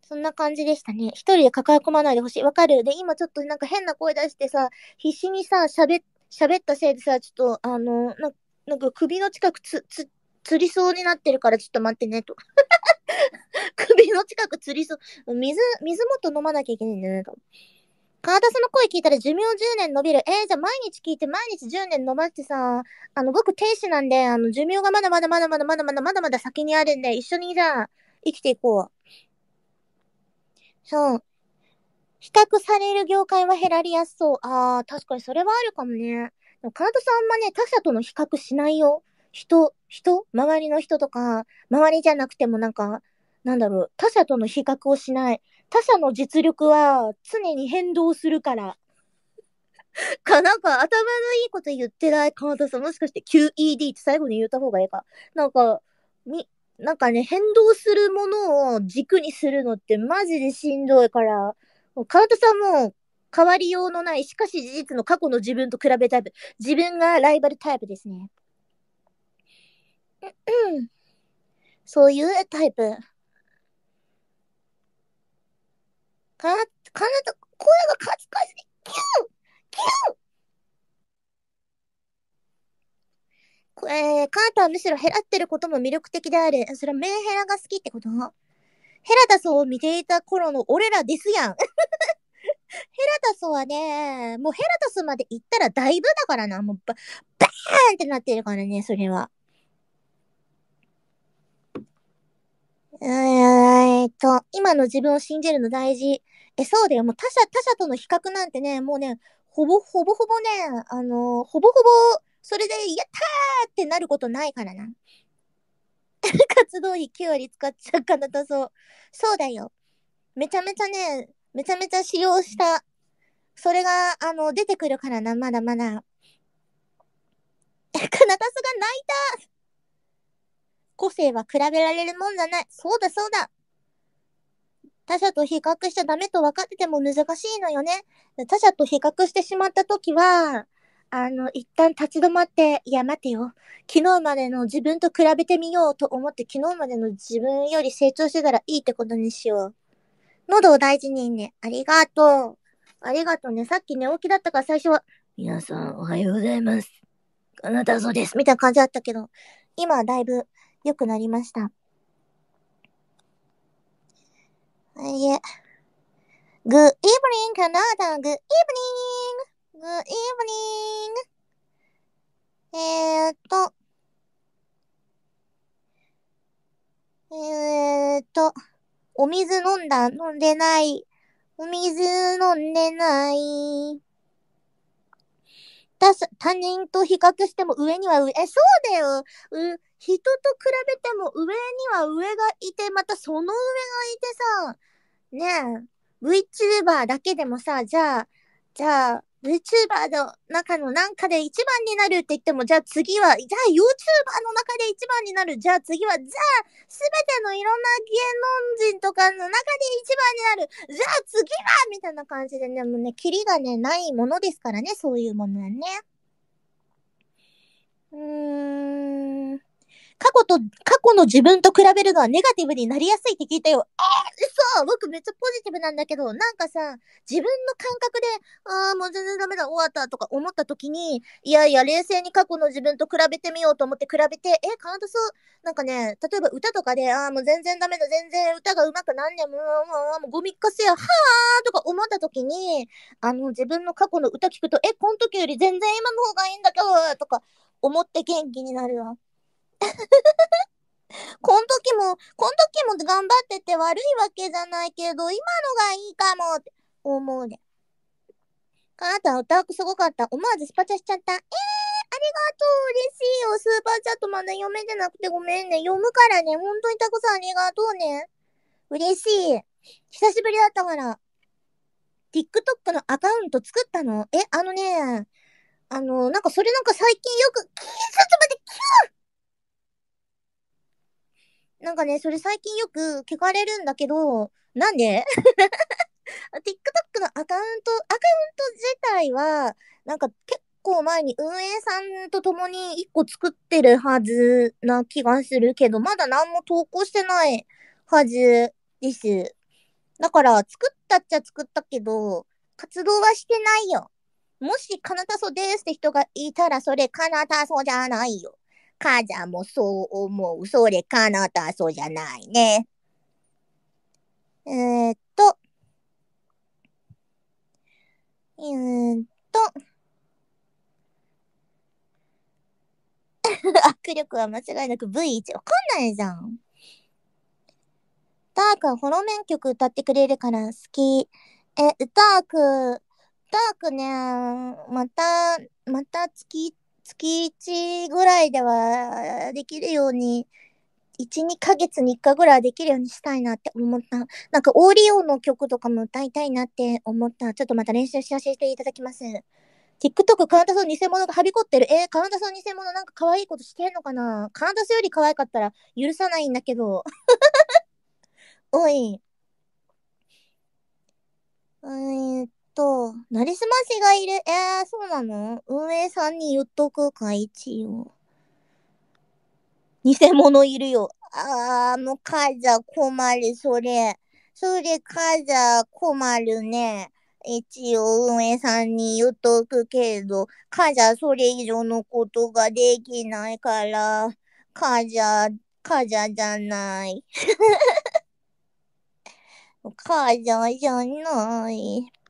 S1: そんな感じでしたね。一人で抱え込まないでほしい。わかるで、今ちょっとなんか変な声出してさ、必死にさ、喋っ喋ったせいでさ、ちょっと、あの、ななんか首の近くつ、つ、釣りそうになってるからちょっと待ってね、と。<laughs> 首の近く釣りそう。水、水もっと飲まなきゃいけないんだよね、と。川田さんの声聞いたら寿命10年伸びる。えー、じゃあ毎日聞いて毎日10年伸ばしてさ、あの、僕天使なんで、あの、寿命がまだまだまだまだまだまだまだまだ先にあるんで、一緒にじゃあ、生きていこう。そう。比較される業界は減られやすそう。ああ、確かにそれはあるかもね。でも、カナトさんはね、他者との比較しないよ。人、人周りの人とか、周りじゃなくてもなんか、なんだろう、他者との比較をしない。他者の実力は常に変動するから。<laughs> か、なんか頭のいいこと言ってないカナトさん。もしかして QED って最後に言った方がいいか。なんか、み、なんかね、変動するものを軸にするのってマジでしんどいから、もう川戸さんも変わりようのない、しかし事実の過去の自分と比べたプ、自分がライバルタイプですね。そういうタイプ。か、かなと、声がカツカツで、キュンキュンえー、カータはむしろ減らってることも魅力的である。それはメンヘラが好きってことヘラタソを見ていた頃の俺らですやん。<laughs> ヘラタソはね、もうヘラタソまで行ったらだいぶだからな、もうババーンってなってるからね、それは。えー、っと、今の自分を信じるの大事。え、そうだよ。もう他者、他者との比較なんてね、もうね、ほぼ、ほぼほぼね、あのー、ほぼほぼ、それで、やったーってなることないからな。活動費9割使っちゃうかなだそう。そうだよ。めちゃめちゃね、めちゃめちゃ使用した。それが、あの、出てくるからな、まだまだ。<laughs> カナタスが泣いた個性は比べられるもんじゃない。そうだそうだ。他者と比較しちゃダメと分かってても難しいのよね。他者と比較してしまった時は、あの、一旦立ち止まって、いや、待てよ。昨日までの自分と比べてみようと思って、昨日までの自分より成長してたらいいってことにしよう。喉を大事にね。ありがとう。ありがとうね。さっき寝起きだったから最初は、皆さんおはようございます。
S2: あなたそうです。みたいな
S1: 感じだったけど、今はだいぶ良くなりました。いえ。Good evening, Canada. Good evening. グイブリング。えー、っと。えー、っと。お水飲んだ、飲んでない。お水飲んでない。他他人と比較しても上には上、え、そうだよ。う、人と比べても上には上がいて、またその上がいてさ、ねえ、VTuber だけでもさ、じゃあ、じゃあ、VTuber の中のなんかで一番になるって言っても、じゃあ次は、じゃあ YouTuber の中で一番になる。じゃあ次は、じゃあすべてのいろんな芸能人とかの中で一番になる。じゃあ次はみたいな感じでね、もうね、キリがね、ないものですからね、そういうものはね。うーん。過去と、過去の自分と比べるのはネガティブになりやすいって聞いたよ。ああ、嘘僕めっちゃポジティブなんだけど、なんかさ、自分の感覚で、ああ、もう全然ダメだ、終わったとか思った時に、いやいや、冷静に過去の自分と比べてみようと思って比べて、え、カウント数、なんかね、例えば歌とかで、ああ、もう全然ダメだ、全然歌が上手くなんねうもう、もう、もう、ゴミっかせや、はあとか思った時に、あの、自分の過去の歌聞くと、え、この時より全然今の方がいいんだけど、とか思って元気になるよ。<laughs> こん時も、こん時も頑張ってて悪いわけじゃないけど、今のがいいかもって思うね。あなた歌うすごかった。思わずスパチャしちゃった。えー、ありがとう。嬉しいよ。スーパーチャットまだ読めてなくてごめんね。読むからね。本当にたくさんありがとうね。嬉しい。久しぶりだったから。TikTok のアカウント作ったのえ、あのね、あの、なんかそれなんか最近よく、ちょっと待って、キューなんかね、それ最近よく聞かれるんだけど、なんで <laughs> TikTok のアカウント、アカウント自体は、なんか結構前に運営さんと共に一個作ってるはずな気がするけど、まだ何も投稿してないはずです。だから、作ったっちゃ作ったけど、活動はしてないよ。もし、かなたそですって人がいたら、それかなたそじゃないよ。母ちゃんもそう思う。それ、かなた、そうじゃないね。えっと。えっと。<laughs> 握力は間違いなく V1。わかんないじゃん。ダークはホロメン曲歌ってくれるから好き。え、ダーク、ダークね、また、また月月1ぐらいではできるように、1、2ヶ月に1回ぐらいできるようにしたいなって思った。なんか、オーリオの曲とかも歌いたいなって思った。ちょっとまた練習しさせていただきます。TikTok カウンタソん偽物がはびこってる。えー、カウンタソん偽物なんか可愛いことしてんのかなカウンタソより可愛かったら許さないんだけど。<laughs> おい。えっと、なりすましがいる。えー、そうなの運営さんに言っとくか、一応。偽物いるよ。あー、もう、かじゃ困る、それ。それ、かじゃ困るね。一応、運営さんに言っとくけど、かじゃそれ以上のことができないから、かじゃ、かじゃじゃない。かじゃじゃない。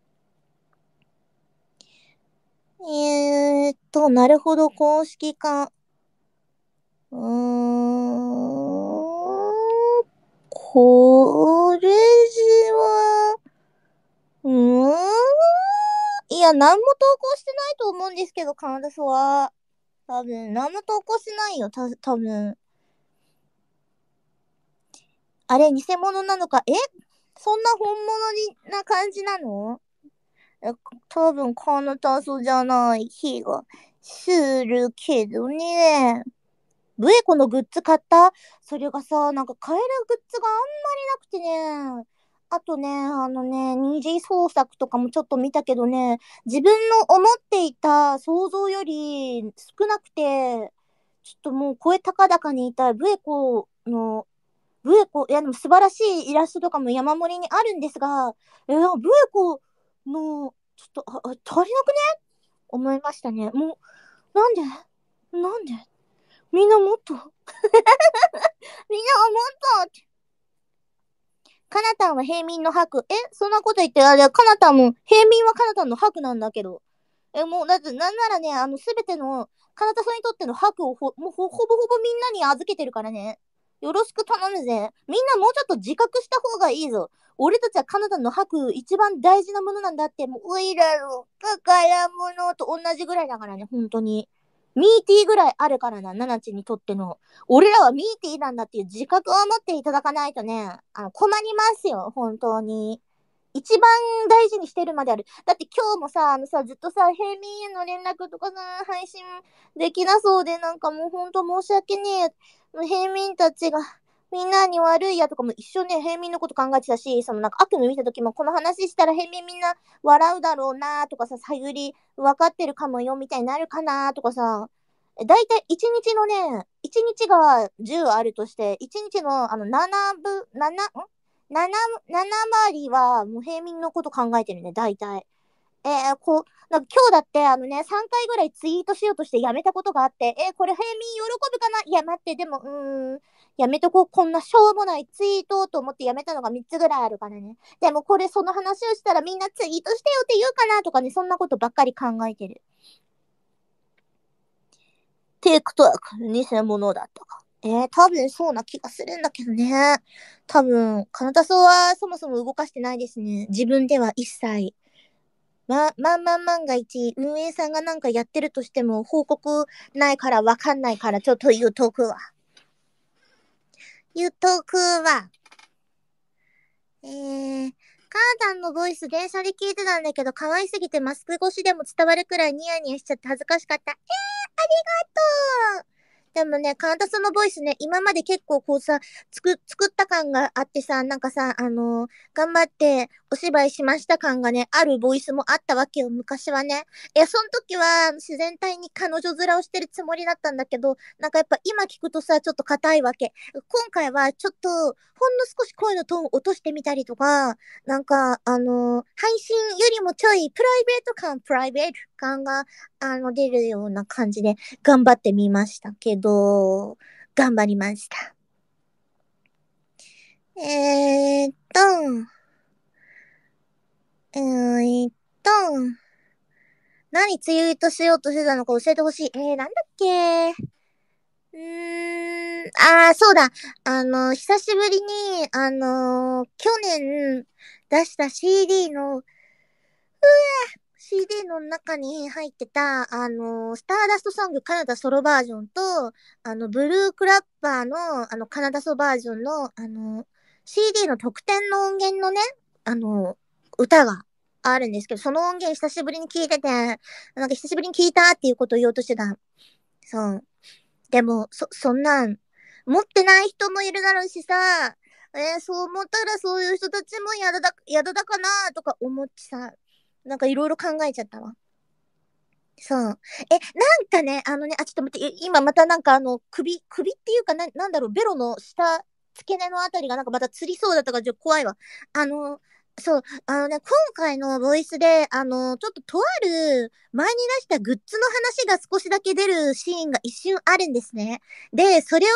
S1: えっと、なるほど、公式化。うーん、これじは、うーん、いや、何も投稿してないと思うんですけど、カナダスは。多分、何も投稿してないよ、た、多分。あれ、偽物なのか。えそんな本物にな感じなの多分このタスじゃない気がするけどね。ブエコのグッズ買ったそれがさ、なんか買えるグッズがあんまりなくてね。あとね、あのね、二次創作とかもちょっと見たけどね、自分の思っていた想像より少なくて、ちょっともう声高々に言いたい。ブエコの、ブエコ、いやでも素晴らしいイラストとかも山盛りにあるんですが、えー、ブエコ、もう、ちょっと、あ、あ足りなくね思いましたね。もう、なんでなんでみんなもっと <laughs> みんなもっとって。かなたんは平民の白。えそんなこと言って、あれ、かなたんも、平民はかなたんの白なんだけど。え、もう、だって、なんならね、あの、すべての、カナタさんにとっての白をほ、もうほ、ほぼほぼみんなに預けてるからね。よろしく頼むぜ。みんなもうちょっと自覚した方がいいぞ。俺たちはカナダの吐く一番大事なものなんだって、もう、ウイラル、宝物と同じぐらいだからね、本当に。ミーティーぐらいあるからな、ナナチにとっての。俺らはミーティーなんだっていう自覚を持っていただかないとね、あの、困りますよ、本当に。一番大事にしてるまである。だって今日もさ、あのさ、ずっとさ、平民への連絡とかさ、配信できなそうで、なんかもうほんと申し訳ねえ。平民たちが、みんなに悪いやとかも一緒ね、平民のこと考えてたし、そのなんか悪夢見た時もこの話したら平民みんな笑うだろうなとかさ、さゆり分かってるかもよみたいになるかなとかさ、だいたい一日のね、一日が10あるとして、一日のあの7分、7、ん7、7割はもう平民のこと考えてるね、大体。えー、こう、なんか今日だってあのね、3回ぐらいツイートしようとしてやめたことがあって、えー、これ平民喜ぶかないや、待って、でも、うーん、やめとこう。こんなしょうもないツイートと思ってやめたのが3つぐらいあるからね。でもこれその話をしたらみんなツイートしてよって言うかなとかね、そんなことばっかり考えてる。テイクトク、偽物だったか。えー、多分そうな気がするんだけどね。多分、カナタソはそもそも動かしてないですね。自分では一切。ま、まんまん万が一、運営さんがなんかやってるとしても、報告ないからわかんないから、ちょっと言うとくわ。言うとくわ。えー、母さんのボイス電車で聞いてたんだけど、可愛すぎてマスク越しでも伝わるくらいニヤニヤしちゃって恥ずかしかった。えー、ありがとうでもね、カンタスのボイスね、今まで結構こうさ、作、作った感があってさ、なんかさ、あのー、頑張ってお芝居しました感がね、あるボイスもあったわけよ、昔はね。いや、その時は自然体に彼女面をしてるつもりだったんだけど、なんかやっぱ今聞くとさ、ちょっと硬いわけ。今回はちょっと、ほんの少し声のトーン落としてみたりとか、なんか、あのー、配信よりもちょいプライベート感、プライベート感があの、出るような感じで頑張ってみましたけど、頑張りました。えー、っと、えー、っと、何ツイートしようとしてたのか教えてほしい。えー、なんだっけうーん、ああ、そうだ。あの、久しぶりに、あのー、去年出した CD の、うわ CD の中に入ってた、あの、スターダストソングカナダソロバージョンと、あの、ブルークラッパーの、あの、カナダソバージョンの、あの、CD の特典の音源のね、あの、歌があるんですけど、その音源久しぶりに聞いてて、なんか久しぶりに聞いたっていうことを言おうとしてた。そう。でも、そ、そんなん、持ってない人もいるだろうしさ、えー、そう思ったらそういう人たちもやだ宿だだかなとか思ってさ、なんかいろいろ考えちゃったわ。そう。え、なんかね、あのね、あ、ちょっと待って、今またなんかあの、首、首っていうかな、なんだろう、ベロの下、付け根のあたりがなんかまた釣りそうだったから、ちょっと怖いわ。あの、そう、あのね、今回のボイスで、あの、ちょっととある前に出したグッズの話が少しだけ出るシーンが一瞬あるんですね。で、それは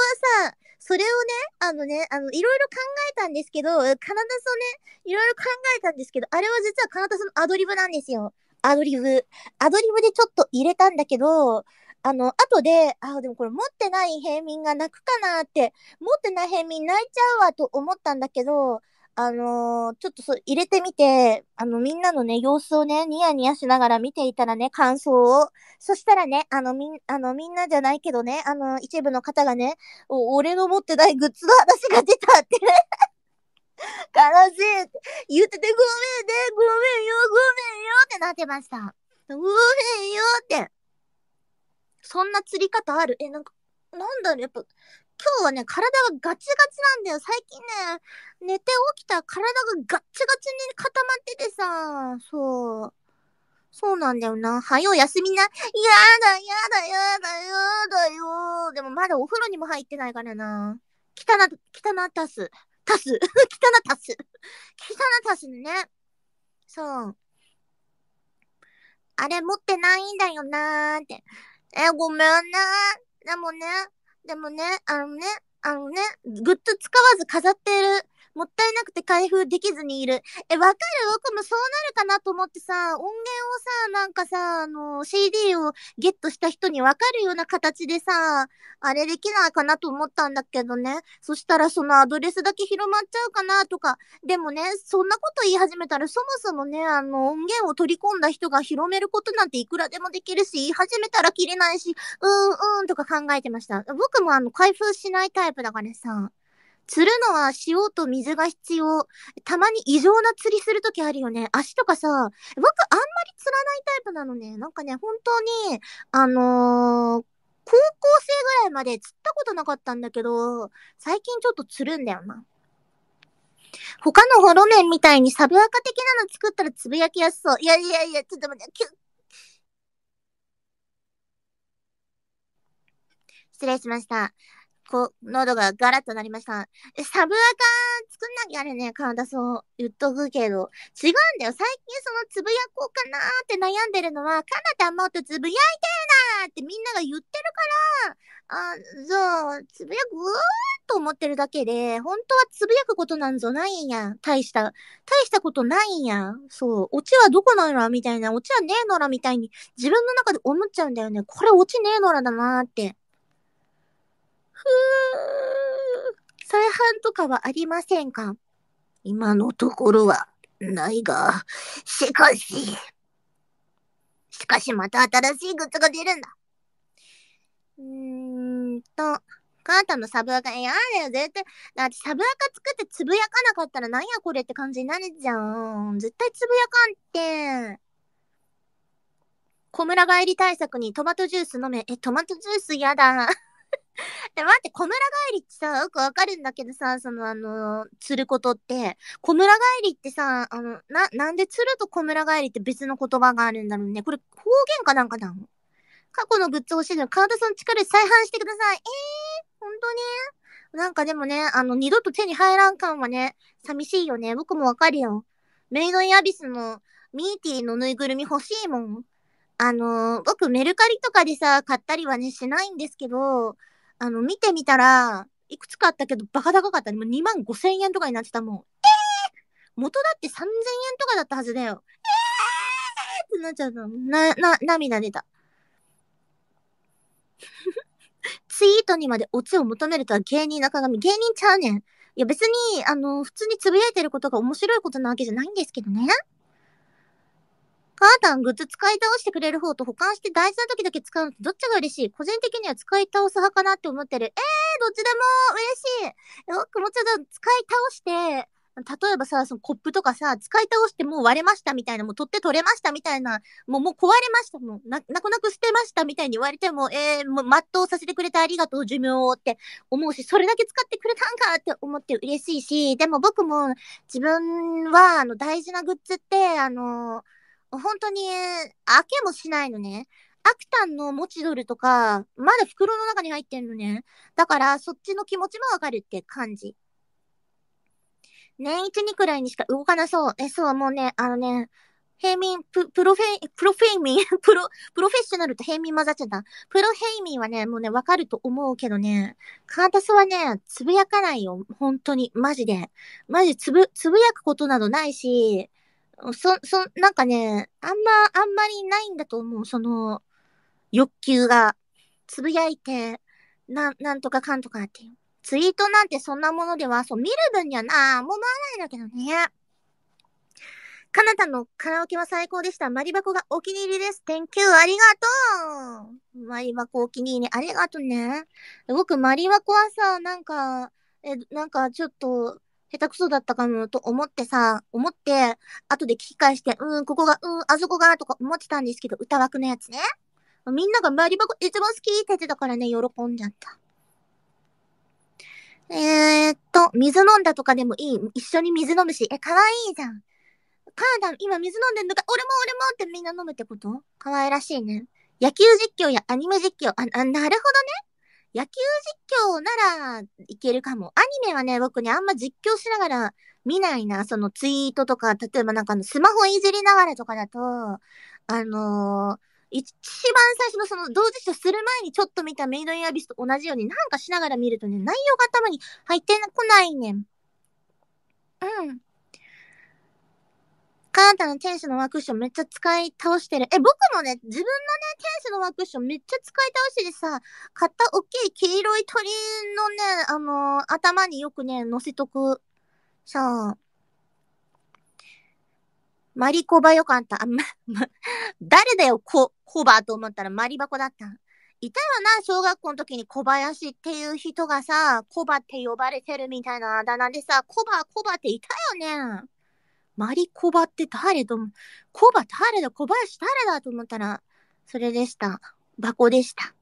S1: さ、それをね、あのね、あの、いろいろ考えたんですけど、カナダさんね、いろいろ考えたんですけど、あれは実はカナダさのアドリブなんですよ。アドリブ。アドリブでちょっと入れたんだけど、あの、後で、あ、でもこれ持ってない平民が泣くかなって、持ってない平民泣いちゃうわと思ったんだけど、あのー、ちょっとそう入れてみて、あの、みんなのね、様子をね、ニヤニヤしながら見ていたらね、感想を。そしたらね、あの、みん、あの、みんなじゃないけどね、あの、一部の方がね、俺の持ってないグッズの話が出たってね。<laughs> 悲しいって言ってて、ごめんね、ごめんよ、ごめんよってなってました。ごめんよって。そんな釣り方あるえ、なんか、なんだろう、やっぱ、今日はね、体がガチガチなんだよ。最近ね、寝て起きたら体がガチガチに固まっててさ、そう。そうなんだよな。はよ、休みな。やだ、やだ、やだ、やだよ。でもまだお風呂にも入ってないからな。汚、汚足す。足す。<laughs> 汚足す。汚足すね。そう。あれ持ってないんだよなーって。え、ごめんね。でもね、でもね、あのね、あのね、グッズ使わず飾ってるもったいなくて開封できずにいる。え、わかる僕もそうなるかなと思ってさ、音源をさ、なんかさ、あの、CD をゲットした人にわかるような形でさ、あれできないかなと思ったんだけどね。そしたらそのアドレスだけ広まっちゃうかなとか。でもね、そんなこと言い始めたらそもそもね、あの、音源を取り込んだ人が広めることなんていくらでもできるし、言い始めたら切れないし、うーん、うーんとか考えてました。僕もあの、開封しないタイプだからさ。釣るのは塩と水が必要。たまに異常な釣りするときあるよね。足とかさ、僕あんまり釣らないタイプなのね。なんかね、本当に、あのー、高校生ぐらいまで釣ったことなかったんだけど、最近ちょっと釣るんだよな。他のホロメンみたいにサブアカ的なの作ったらつぶやきやすそう。いやいやいや、ちょっと待って、キュ失礼しました。こう、喉がガラッとなりました。サブアカ作んなきゃあれね、カンダソ言っとくけど。違うんだよ。最近そのつぶやこうかなって悩んでるのは、かなたもっとつぶやいてるなってみんなが言ってるから、あ、そう、つぶやくと思ってるだけで、本当はつぶやくことなんぞないんや。大した、大したことないんや。そう、オチはどこなのみたいな、オチはねえのらみたいに、自分の中で思っちゃうんだよね。これオチねえのらだなって。再販とかはありませんか今のところはないが、しかし、しかしまた新しいグッズが出るんだ。うーんと、母ーのサブアカ、いやだよ、絶対。だってサブアカ作ってつぶやかなかったらなんやこれって感じになるじゃん。絶対つぶやかんって。小村帰り対策にトマトジュース飲め。え、トマトジュースやだ。<laughs> で待って、小村帰りってさ、よくわかるんだけどさ、そのあの、釣ることって、小村帰りってさ、あの、な、なんで釣ると小村帰りって別の言葉があるんだろうね。これ方言かなんかなの過去のグッズ欲しいのカードさん力で再販してください。えー、本当になんかでもね、あの、二度と手に入らん感はね、寂しいよね。僕もわかるよ。メイドインアビスのミーティーのぬいぐるみ欲しいもん。あのー、僕メルカリとかでさ、買ったりはね、しないんですけど、あの、見てみたら、いくつかあったけど、バカ高かった。もう2万5千円とかになってたもん。えー、元だって3千円とかだったはずだよ。えーってなっちゃった。な、な、涙出た。<laughs> ツイートにまでオチを求めるとは芸人中神。芸人ちゃうねん。いや別に、あの、普通につぶやいてることが面白いことなわけじゃないんですけどね。カータングッズ使い倒してくれる方と保管して大事な時だけ使うのとどっちが嬉しい個人的には使い倒す派かなって思ってる。えー、どっちでも嬉しいよくもちろん使い倒して、例えばさ、そのコップとかさ、使い倒してもう割れましたみたいな、もう取って取れましたみたいな、もうもう壊れました、もうな、なくなく捨てましたみたいに言われても、えー、もう全うさせてくれてありがとう寿命をって思うし、それだけ使ってくれたんかって思って嬉しいし、でも僕も自分は、あの、大事なグッズって、あのー本当に、開けもしないのね。アクタンのモチドルとか、まだ袋の中に入ってんのね。だから、そっちの気持ちもわかるって感じ。年一にくらいにしか動かなそう。え、そう、もうね、あのね、平民、プロフェ、プロフェイミン、<laughs> プロ、プロフェッショナルと平民混ざっちゃった。プロフェイミンはね、もうね、わかると思うけどね、カータスはね、つぶやかないよ。本当に。マジで。マジつぶ、つぶやくことなどないし、そ、そ、なんかね、あんま、あんまりないんだと思う、その、欲求が。つぶやいて、な、なんとかかんとかっていう。ツイートなんてそんなものでは、そう、見る分にはな、もう思わないんだけどね。カナのカラオケは最高でした。マリバコがお気に入りです。Thank you! ありがとうマリバコお気に入り、ありがとうね。僕、マリバコはさ、なんか、え、なんかちょっと、下手くそだったかもと思ってさ、思って、後で聞き返して、うん、ここが、うん、あそこが、とか思ってたんですけど、歌枠のやつね。みんながマリバコ一番好きって言ってたからね、喜んじゃった。えー、っと、水飲んだとかでもいい。一緒に水飲むし。え、かわいいじゃん。カーダン、今水飲んでんのか、俺も俺もってみんな飲むってことかわいらしいね。野球実況やアニメ実況。あ、あなるほどね。野球実況ならいけるかも。アニメはね、僕ね、あんま実況しながら見ないな。そのツイートとか、例えばなんかあの、スマホいじりながらとかだと、あのー、一番最初のその同時視聴する前にちょっと見たメイドインアビスと同じようになんかしながら見るとね、内容が頭に入ってこないねん。うん。かんたの天使のワークッションめっちゃ使い倒してる。え、僕もね、自分のね、天使のワークッションめっちゃ使い倒しててさ、買った大きい黄色い鳥のね、あのー、頭によくね、乗せとく。さあ。マリコバよかった。あ、ま、ま、誰だよ、こ、コバと思ったらマリバコだった。いたよな、小学校の時に小林っていう人がさ、コバって呼ばれてるみたいなあだ名でさ、コバ、コバっていたよね。マリコバって誰と、コバ誰だ、小林誰だと思ったら、それでした。バコでした。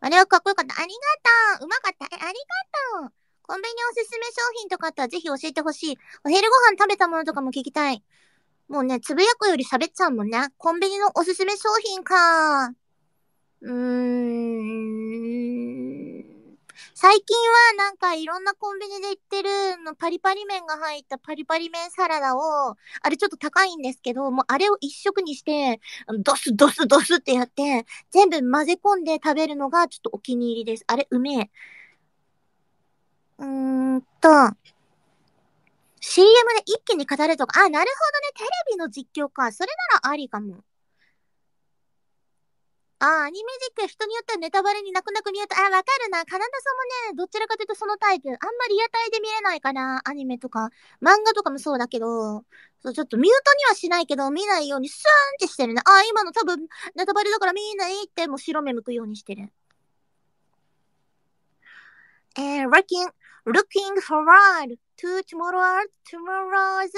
S1: あれはかっこよかった。ありがとううまかった。ありがとうコンビニおすすめ商品とかあったらぜひ教えてほしい。お昼ご飯食べたものとかも聞きたい。もうね、つぶやくより喋っちゃうもんね。コンビニのおすすめ商品か。うーん。最近はなんかいろんなコンビニで売ってるのパリパリ麺が入ったパリパリ麺サラダを、あれちょっと高いんですけど、もうあれを一食にして、ドスドスドスってやって、全部混ぜ込んで食べるのがちょっとお気に入りです。あれうめえ。うーんと、CM で一気に語るとか、あ、なるほどね、テレビの実況か。それならありかも。ああ、アニメ実況人によってはネタバレになくなく見えた。あ、わかるな。カナダさんもね、どちらかというとそのタイプ。あんまリアタイで見れないから、アニメとか、漫画とかもそうだけど、そう、ちょっとミュートにはしないけど、見ないようにスーンってしてるね。ああ、今の多分、ネタバレだから見ないって、もう白目向くようにしてる。えー、looking, looking forward to tomorrow, tomorrow's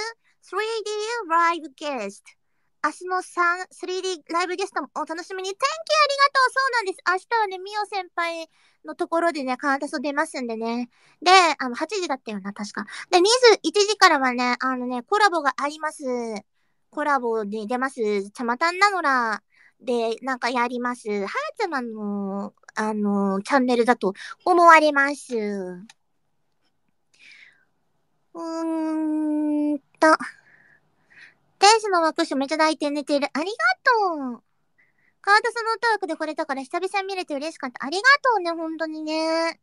S1: 3D live guest. 明日の 3D ライブゲストもお楽しみに。Thank you! ありがとうそうなんです。明日はね、みお先輩のところでね、カンタソ出ますんでね。で、あの、8時だったよな、確か。で、21時からはね、あのね、コラボがあります。コラボに出ます。ちゃまたんなのら、で、なんかやります。はやちゃまの、あの、チャンネルだと思われます。うーんと。天使の枠種めちゃ抱いて寝てる。ありがとう。カードさんの歌枠でこれたから久々見れて嬉しかった。ありがとうね、本当にね。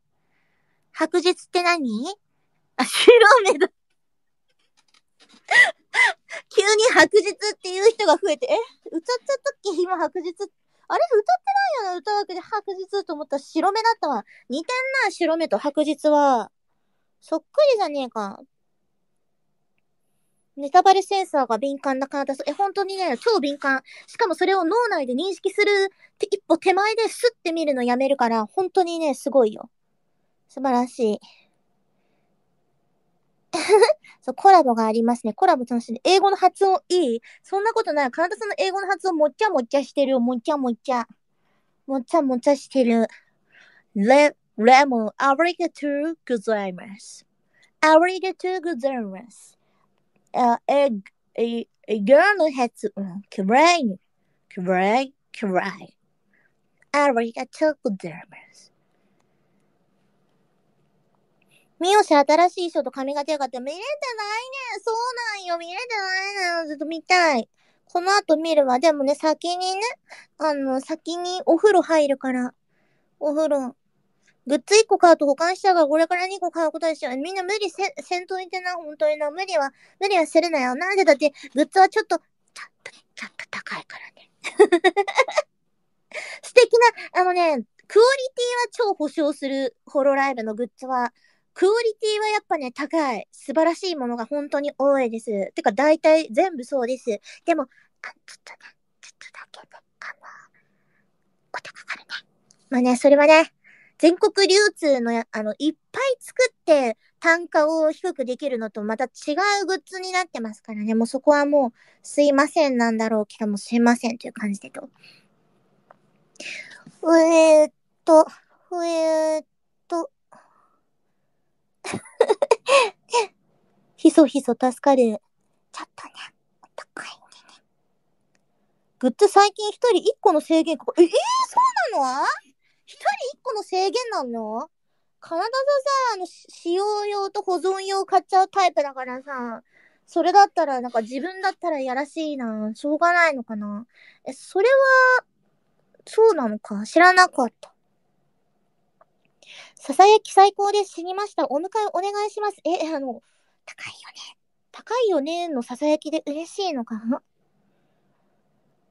S1: 白日って何あ、白目だ。急に白日っていう人が増えて、え歌っちゃったっけ今白日。あれ歌ってないよな歌枠で白日と思ったら白目だったわ。似てんな、白目と白日は。そっくりじゃねえか。ネタバレセンサーが敏感な体、え、本当にね、超敏感。しかもそれを脳内で認識するって一歩手前ですって見るのやめるから、本当にね、すごいよ。素晴らしい。<laughs> そう、コラボがありますね。コラボ楽しい。英語の発音いいそんなことない。カナダさんの英語の発音もっちゃもっちゃしてる。もっちゃもっちゃ。もっちゃもっちゃしてる。レ、レモン、ありがとうございます。ありがとうございます。u え、え、a, a girl has crying, crying, crying. ありがとうございます。みよし、新しい人と髪型よかった。見れてないね。そうなんよ。見れてないね。ずっと見たい。この後見るわ。でもね、先にね、あの、先にお風呂入るから、お風呂グッズ1個買うと保管したが、これから2個買うことでしょみんな無理せ、せんといてな、本当にな。無理は、無理はするなよ。なんでだって、グッズはちょっと、ちょっと、ちょっと高いからね。<laughs> 素敵な、あのね、クオリティは超保証するホロライブのグッズは、クオリティはやっぱね、高い。素晴らしいものが本当に多いです。てか、大体全部そうです。でも、ちょっとね、ちょっとだけね、あの、お高かるね。まあね、それはね、全国流通のや、あの、いっぱい作って単価を低くできるのとまた違うグッズになってますからね。もうそこはもう、すいませんなんだろうけどもすいませんという感じでと。えー、っと、えー、っと。ひそひそ助かる。ちょっとね、お高いんでね。グッズ最近一人一個の制限かかえ、えー、そうなの一人一個の制限なのカナダさ、あの、使用用と保存用買っちゃうタイプだからさ、それだったら、なんか自分だったらやらしいな。しょうがないのかな。え、それは、そうなのか。知らなかった。ささやき最高です。死にました。お迎えお願いします。え、あの、高いよね。高いよねのささやきで嬉しいのかな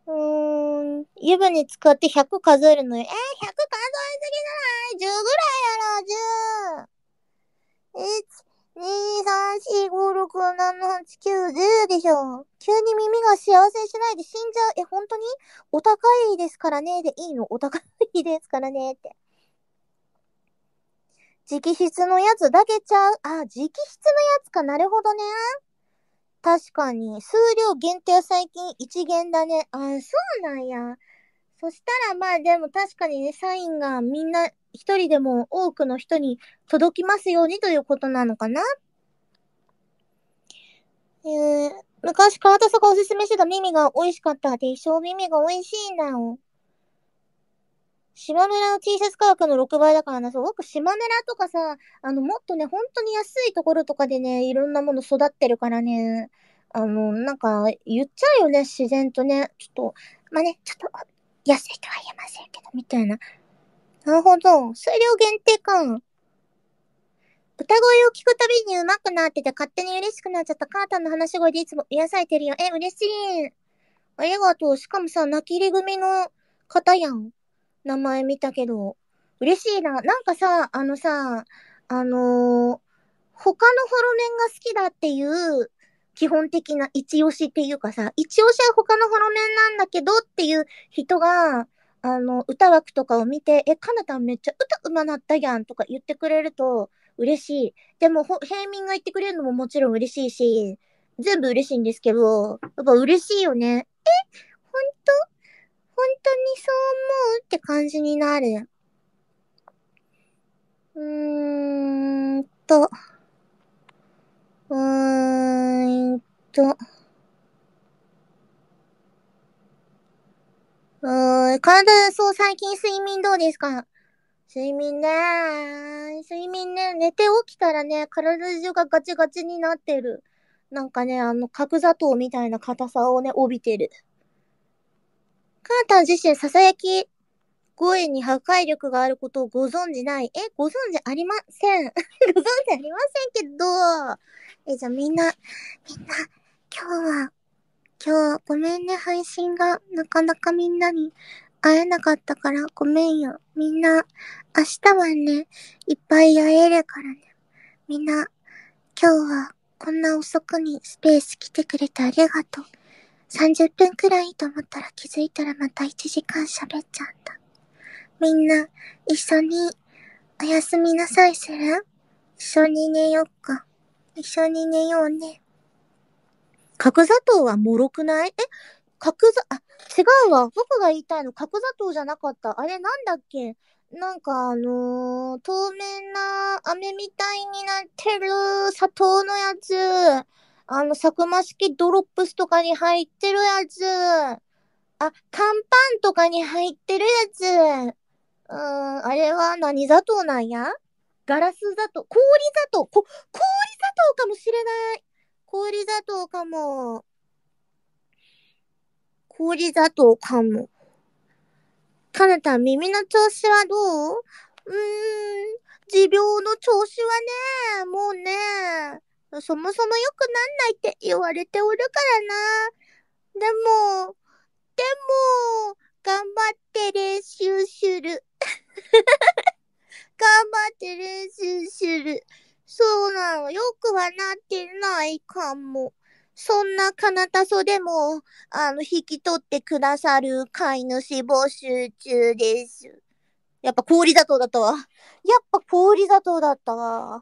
S1: うーん、湯船使って100数えるのよ。えー、100数10ぐらいやろ、10。1、2、3、4、5、6、7、8、9、10でしょ。急に耳が幸せしないで死んじゃう。え、本当にお高いですからね。で、いいのお高いですからね。って。直筆のやつだけちゃう。あ、直筆のやつか。なるほどね。確かに、数量限定最近一元だね。あ、そうなんや。そしたらまあでも確かにね、サインがみんな一人でも多くの人に届きますようにということなのかなえー、昔川田さんがおすすめしてた耳が美味しかったでしょ耳が美味しいんだよ。島村の T シャツ価格の6倍だからな、すごく島村とかさ、あの、もっとね、本当に安いところとかでね、いろんなもの育ってるからね、あの、なんか、言っちゃうよね、自然とね。ちょっと、まあ、ね、ちょっと、安いとは言えませんけど、みたいな。なるほど。数量限定か。歌声を聞くたびに上手くなってて勝手に嬉しくなっちゃった。母さんの話し声でいつも癒されてるよ。え、嬉しい。ありがとう。しかもさ、泣き入り組の方やん。名前見たけど。嬉しいな。なんかさ、あのさ、あのー、他のホロメンが好きだっていう基本的な一押しっていうかさ、一押しは他のハロメンなんだけどっていう人が、あの、歌枠とかを見て、え、かなためっちゃ歌うまなったやんとか言ってくれると嬉しい。でも、ほ、平民が言ってくれるのももちろん嬉しいし、全部嬉しいんですけど、やっぱ嬉しいよね。え、ほんと本当にそう思うって感じになる。うーんと。うーんと。うーん、体、そう、最近睡眠どうですか睡眠ね睡眠ね、寝て起きたらね、体中がガチガチになってる。なんかね、あの、角砂糖みたいな硬さをね、帯びてる。カータン自身、ささやき声に破壊力があることをご存じない。え、ご存じありません。<laughs> ご存じありませんけど、え、じゃあみんな、みんな、今日は、今日、ごめんね、配信が、なかなかみんなに会えなかったから、ごめんよ。みんな、明日はね、いっぱい会えるからね。みんな、今日は、こんな遅くにスペース来てくれてありがとう。30分くらいと思ったら気づいたらまた1時間喋っちゃった。みんな、一緒に、おやすみなさいする一緒に寝よっか。一緒に寝ようね。角砂糖はもろくないえ角砂、あ、違うわ。僕が言いたいの角砂糖じゃなかった。あれなんだっけなんかあのー、透明な飴みたいになってる砂糖のやつ。あの、サクマ式ドロップスとかに入ってるやつ。あ、乾パンとかに入ってるやつ。うーん、あれは何砂糖なんやガラス砂糖氷砂糖こ、氷糖かもしれない。氷砂糖かも。氷砂糖かも。かなた、耳の調子はどううーん、持病の調子はね、もうね、そもそも良くなんないって言われておるからな。でも、でも、頑張って練習する。<laughs> 頑張って練習する。そうなの。よくはなってないかも。そんなカナタソでも、あの、引き取ってくださる飼い主募集中です。やっぱ氷砂糖だったわ。やっぱ氷砂糖だったわ。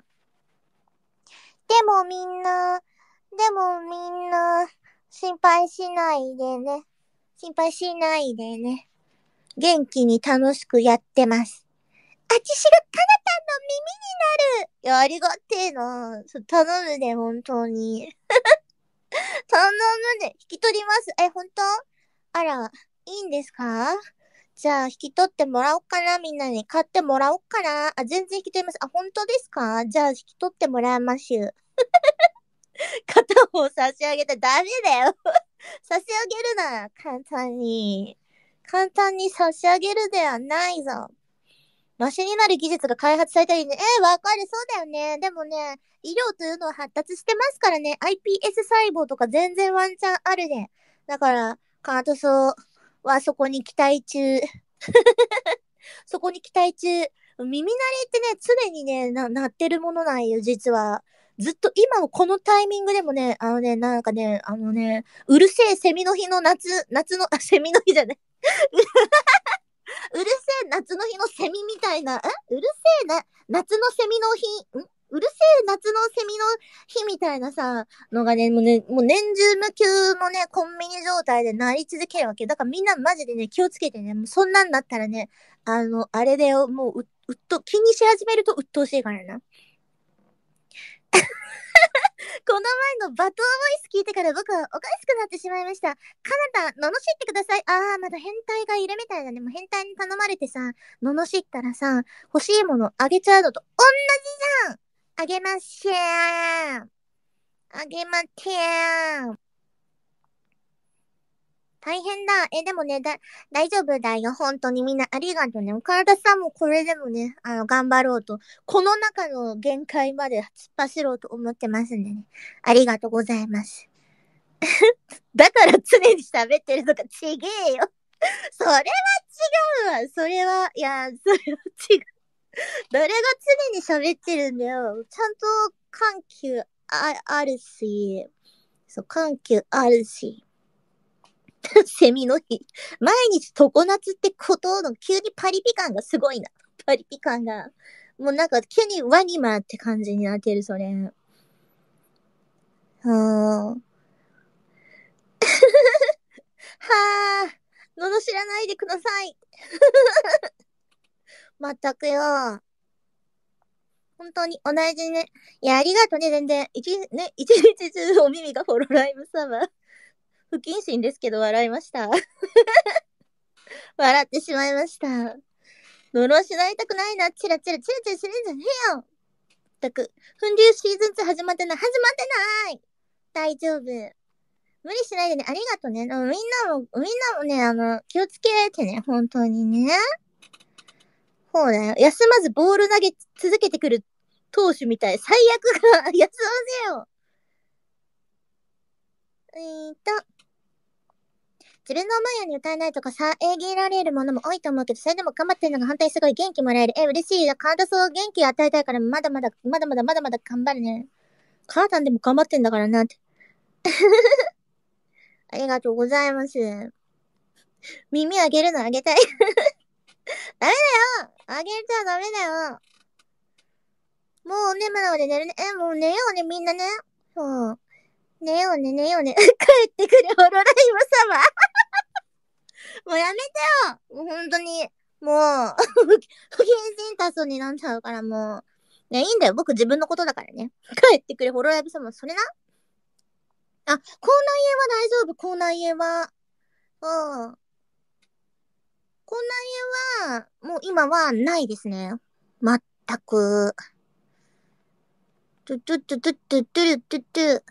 S1: でもみんな、でもみんな、心配しないでね。心配しないでね。元気に楽しくやってます。私ち知かなたんの耳になる。いや、ありがてえな。頼むで、本当に。<laughs> 頼むで、引き取ります。え、本当あら、いいんですかじゃあ、引き取ってもらおうかな。みんなに買ってもらおうかな。あ、全然引き取ります。あ、本当ですかじゃあ、引き取ってもらいましゅ。<laughs> 片方差し上げてダメだよ <laughs> 差し上げるな。簡単に。簡単に差し上げるではないぞ。マシになる技術が開発されたりね、えー、わかる、そうだよね。でもね、医療というのは発達してますからね、iPS 細胞とか全然ワンチャンあるね。だから、カートソはそこに期待中。<laughs> そこに期待中。耳鳴りってね、常にね、な、鳴ってるものなんよ、実は。ずっと今のこのタイミングでもね、あのね、なんかね、あのね、うるせえセミの日の夏、夏の、あ、セミの日じゃない。<laughs> <laughs> うるせえ夏の日のセミみたいな、んうるせえな、夏のセミの日、んうるせえ夏のセミの日みたいなさ、のがね、もうね、もう年中無休のね、コンビニ状態でなり続けるわけ。だからみんなマジでね、気をつけてね、もうそんなんだったらね、あの、あれでよ、もうう、うっと、気にし始めると鬱陶しいからな。この前のバトーボイス聞いてから僕はおかしくなってしまいました。カナタ、罵ってください。あー、まだ変態がいるみたいだね。もう変態に頼まれてさ、罵ったらさ、欲しいものあげちゃうのと同じじゃんあげましぇーあげまってー大変だ。え、でもね、だ、大丈夫だよ。本当にみんなありがとうね。体さんもこれでもね、あの、頑張ろうと。この中の限界まで突っ走ろうと思ってますんでね。ありがとうございます。<laughs> だから常に喋ってるとかちげえよ。それは違うわ。それは、いや、それは違う。誰が常に喋ってるんだよ。ちゃんと緩急ああるし、そう、緩急あるし。<laughs> セミの日。毎日常夏ってことの急にパリピ感がすごいな。パリピ感が。もうなんか急にワニマって感じになってる、それ。はあ。<laughs> はあ。罵知らないでください。<laughs> まったくよ。本当に同じね。いや、ありがとね、全然。一日、ね、一日中お耳がフォロライブー。不謹慎ですけど笑いました。笑ってしまいました。呪しなりたくないな。チラチラチラチラしてるんじゃねえよ。全たく、粉流シーズン2始まってない。始まってない大丈夫。無理しないでね。ありがとね。みんなも、みんなもね、あの、気をつけてね。本当にね。そうだよ。休まずボール投げ続けてくる投手みたい。最悪が、<laughs> 休ませよ。えーと。自分の思うように歌えないとかさ、えげられるものも多いと思うけど、それでも頑張ってるのが反対すごい元気もらえる。え、嬉しい。カーそう元気与えたいから、まだまだ、まだまだまだまだ頑張るね。カーんでも頑張ってんだからなって。<laughs> ありがとうございます。耳あげるのあげたい <laughs> ダメだよあげちゃダメだよもうね、まだまで寝るね。え、もう寝ようね、みんなね。そう。寝ようね、寝ようね。<laughs> 帰ってくるオロライム様もうやめてよもう本当に、もう不謹慎そうになっちゃうからもう。ね、いいんだよ。僕自分のことだからね。帰ってくれ、ホロライブ様、それな。あ、口内炎は大丈夫、口内炎は。うん。口内炎は、もう今はないですね。まったく。トゥトゥトゥトゥトゥトゥトゥトゥ。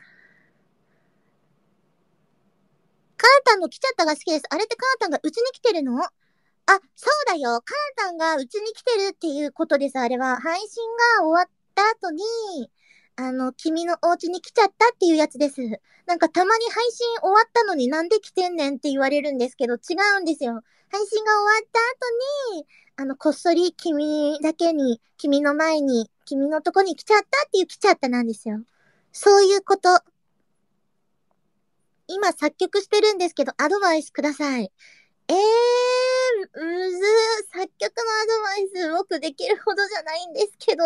S1: カータンの来ちゃったが好きです。あれってカータンがうちに来てるのあ、そうだよ。カータンがうちに来てるっていうことです、あれは。配信が終わった後に、あの、君のお家に来ちゃったっていうやつです。なんかたまに配信終わったのになんで来てんねんって言われるんですけど、違うんですよ。配信が終わった後に、あの、こっそり君だけに、君の前に、君のとこに来ちゃったっていう来ちゃったなんですよ。そういうこと。今作曲してるんですけど、アドバイスください。えー、むず作曲のアドバイス僕できるほどじゃないんですけど、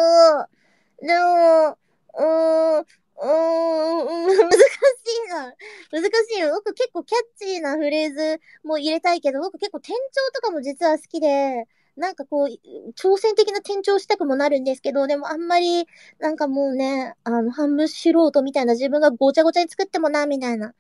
S1: でも、うーん、うーん、<laughs> 難しいな。難しい僕結構キャッチーなフレーズも入れたいけど、僕結構転調とかも実は好きで、なんかこう、挑戦的な転調したくもなるんですけど、でもあんまり、なんかもうね、あの、半分素人みたいな自分がごちゃごちゃに作ってもな、みたいな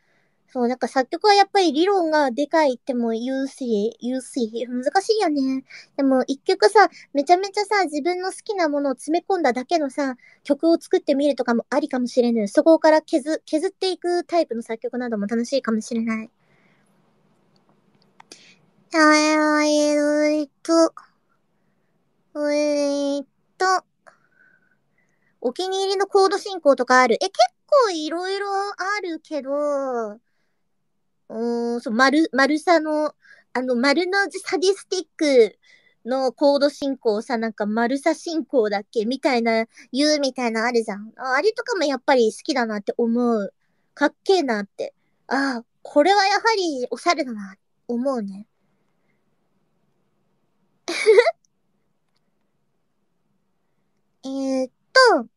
S1: そう、なんか作曲はやっぱり理論がでかいっても言うし、言うし、難しいよね。でも一曲さ、めちゃめちゃさ、自分の好きなものを詰め込んだだけのさ、曲を作ってみるとかもありかもしれぬ。そこから削、削っていくタイプの作曲なども楽しいかもしれない。あえっと、えっと、お気に入りのコード進行とかある。え、結構いろいろあるけど、うん、そう、丸、丸さの、あの、丸のサディスティックのコード進行さ、なんか丸さ進行だっけみたいな、言うみたいなあるじゃん。あれとかもやっぱり好きだなって思う。かっけえなって。ああ、これはやはりおしゃれだな、思うね。<laughs> えっと、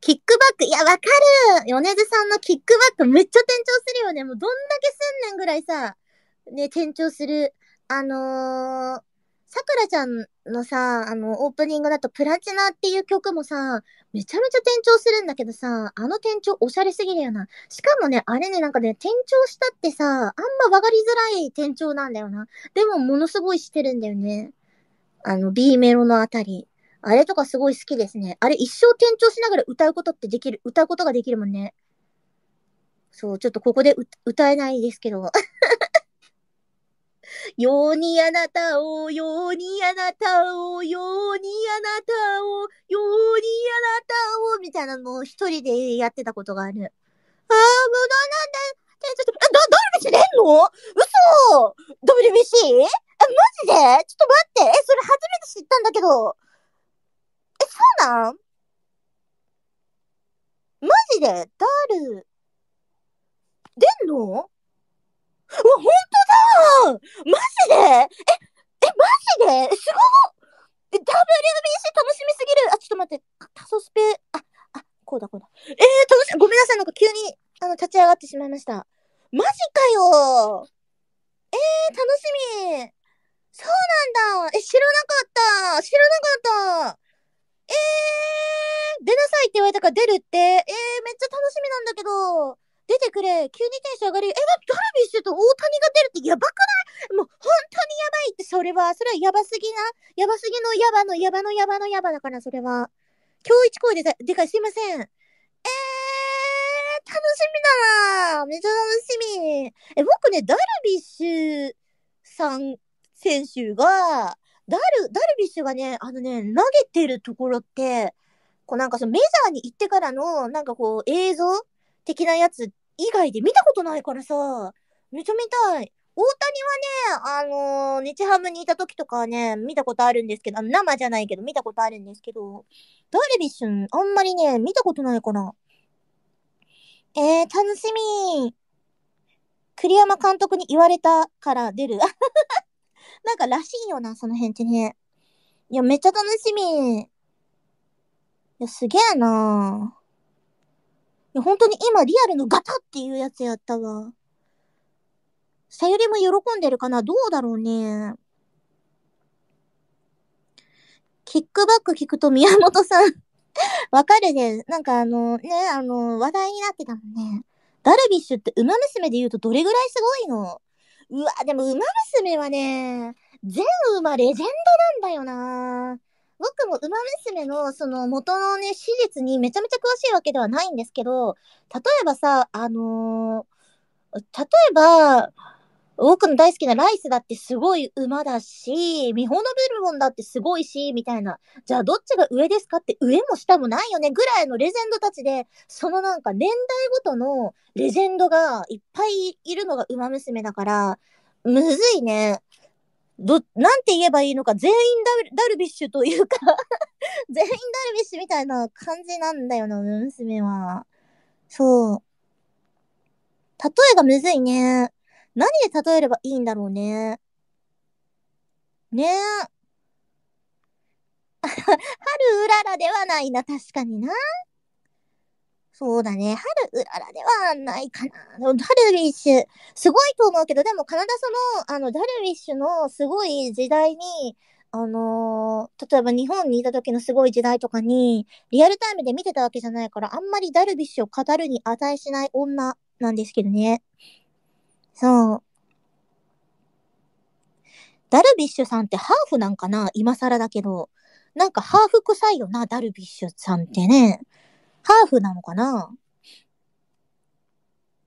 S1: キックバック、いや、わかる米津さんのキックバックめっちゃ転調するよね。もうどんだけすんねんぐらいさ、ね、転調する。あのー、さくらちゃんのさ、あの、オープニングだとプラチナっていう曲もさ、めちゃめちゃ転調するんだけどさ、あの転調おしゃれすぎるよな。しかもね、あれね、なんかね、転調したってさ、あんまわかりづらい転調なんだよな。でも、ものすごいしてるんだよね。あの、B メロのあたり。あれとかすごい好きですね。あれ一生転調しながら歌うことってできる、歌うことができるもんね。そう、ちょっとここで歌えないですけど。<laughs> ようにあなたを、ようにあなたを、ようにあなたを、ようにあなたを、みたいなのを一人でやってたことがある。ああ、無駄なんだ。ちょっと、あ、WBC 出んの嘘 ?WBC? え、マジでちょっと待って。え、それ初めて知ったんだけど。そうなんマジでール。出んのわ、ほんとだマジでえ、え、マジですごっ !WBC 楽しみすぎるあ、ちょっと待って。タソスペ、あ、あ、こうだこうだ。えー、楽しごめんなさい。なんか急に、あの、立ち上がってしまいました。マジかよえー、楽しみそうなんだえ、知らなかった知らなかったえー、出なさいって言われたから出るって、えー、めっちゃ楽しみなんだけど、出てくれ、急にテンション上がり。え、だってダルビッシュと大谷が出るってやばくないもう本当にやばいって、それは、それはやばすぎな、やばすぎのやばのやばのやばのやばだから、それは。今日一声ででかい、すいません。えー、楽しみだなめっちゃ楽しみ。え、僕ね、ダルビッシュさん選手が、ダル、ダルビッシュがね、あのね、投げてるところって、こうなんかそのメジャーに行ってからの、なんかこう映像的なやつ以外で見たことないからさ、めちゃ見たい。大谷はね、あのー、日ハムにいた時とかはね、見たことあるんですけど、あの生じゃないけど、見たことあるんですけど、ダルビッシュ、あんまりね、見たことないから。えー、楽しみ。栗山監督に言われたから出る。なんからしいよな、その辺ってね。いや、めっちゃ楽しみ。いや、すげえなぁ。いや、本当に今リアルのガタっていうやつやったわ。さゆりも喜んでるかなどうだろうね。キックバック聞くと宮本さん <laughs> わかるね。なんかあの、ね、あの、話題になってたもんね。ダルビッシュって馬娘で言うとどれぐらいすごいのうわ、でも、馬娘はね、全馬レジェンドなんだよな僕も馬娘のその元のね、史実にめちゃめちゃ詳しいわけではないんですけど、例えばさ、あのー、例えば、僕の大好きなライスだってすごい馬だし、ミホノベルモンだってすごいし、みたいな。じゃあどっちが上ですかって上も下もないよねぐらいのレジェンドたちで、そのなんか年代ごとのレジェンドがいっぱいいるのが馬娘だから、むずいね。ど、なんて言えばいいのか、全員ダルビッシュというか <laughs> 全員ダルビッシュみたいな感じなんだよな、馬娘は。そう。例えがむずいね。何で例えればいいんだろうね。ねえ。<laughs> 春うららではないな、確かにな。そうだね。春うららではないかな。ダルビッシュ、すごいと思うけど、でもカナダその、あの、ダルビッシュのすごい時代に、あのー、例えば日本にいた時のすごい時代とかに、リアルタイムで見てたわけじゃないから、あんまりダルビッシュを語るに値しない女なんですけどね。そう。ダルビッシュさんってハーフなんかな今更だけど。なんかハーフ臭いよな、ダルビッシュさんってね。ハーフなのかな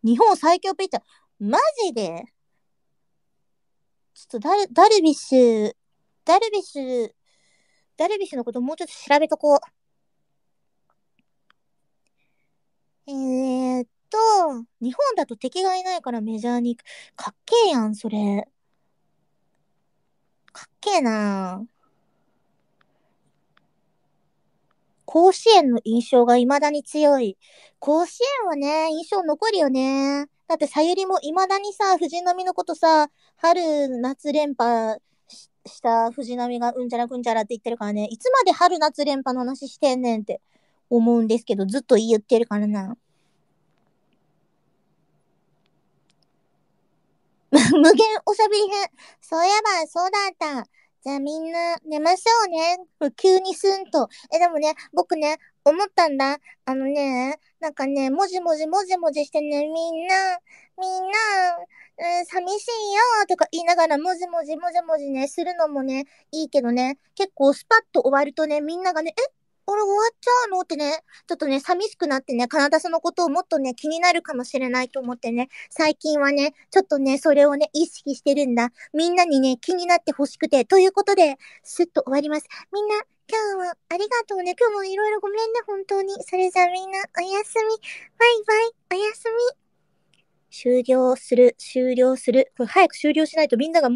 S1: 日本最強ピッチャー。マジでちょっとダル、ダルビッシュ、ダルビッシュ、ダルビッシュのこともうちょっと調べとこう。えーと、日本だと敵がいないからメジャーに行く。かっけえやん、それ。かっけえな甲子園の印象が未だに強い。甲子園はね、印象残るよね。だって、さゆりも未だにさ、藤波のことさ、春、夏連覇した藤波がうんちゃらくんちゃらって言ってるからね、いつまで春、夏連覇の話してんねんって思うんですけど、ずっと言ってるからな。無限おしゃべり編。そういえば、そうだった。じゃあみんな寝ましょうね。急にスンと。え、でもね、僕ね、思ったんだ。あのね、なんかね、もじもじもじもじしてね、みんな、みんな、うん、寂しいよとか言いながら、もじもじもじもじね、するのもね、いいけどね、結構スパッと終わるとね、みんながね、えあれ終わっちゃうのってね、ちょっとね、寂しくなってね、カナダさんのことをもっとね、気になるかもしれないと思ってね、最近はね、ちょっとね、それをね、意識してるんだ。みんなにね、気になってほしくて、ということで、スッと終わります。みんな、今日もありがとうね。今日もいろいろごめんね、本当に。それじゃあみんな、おやすみ。バイバイ、おやすみ。終了する、終了する。これ早く終了しないとみんなが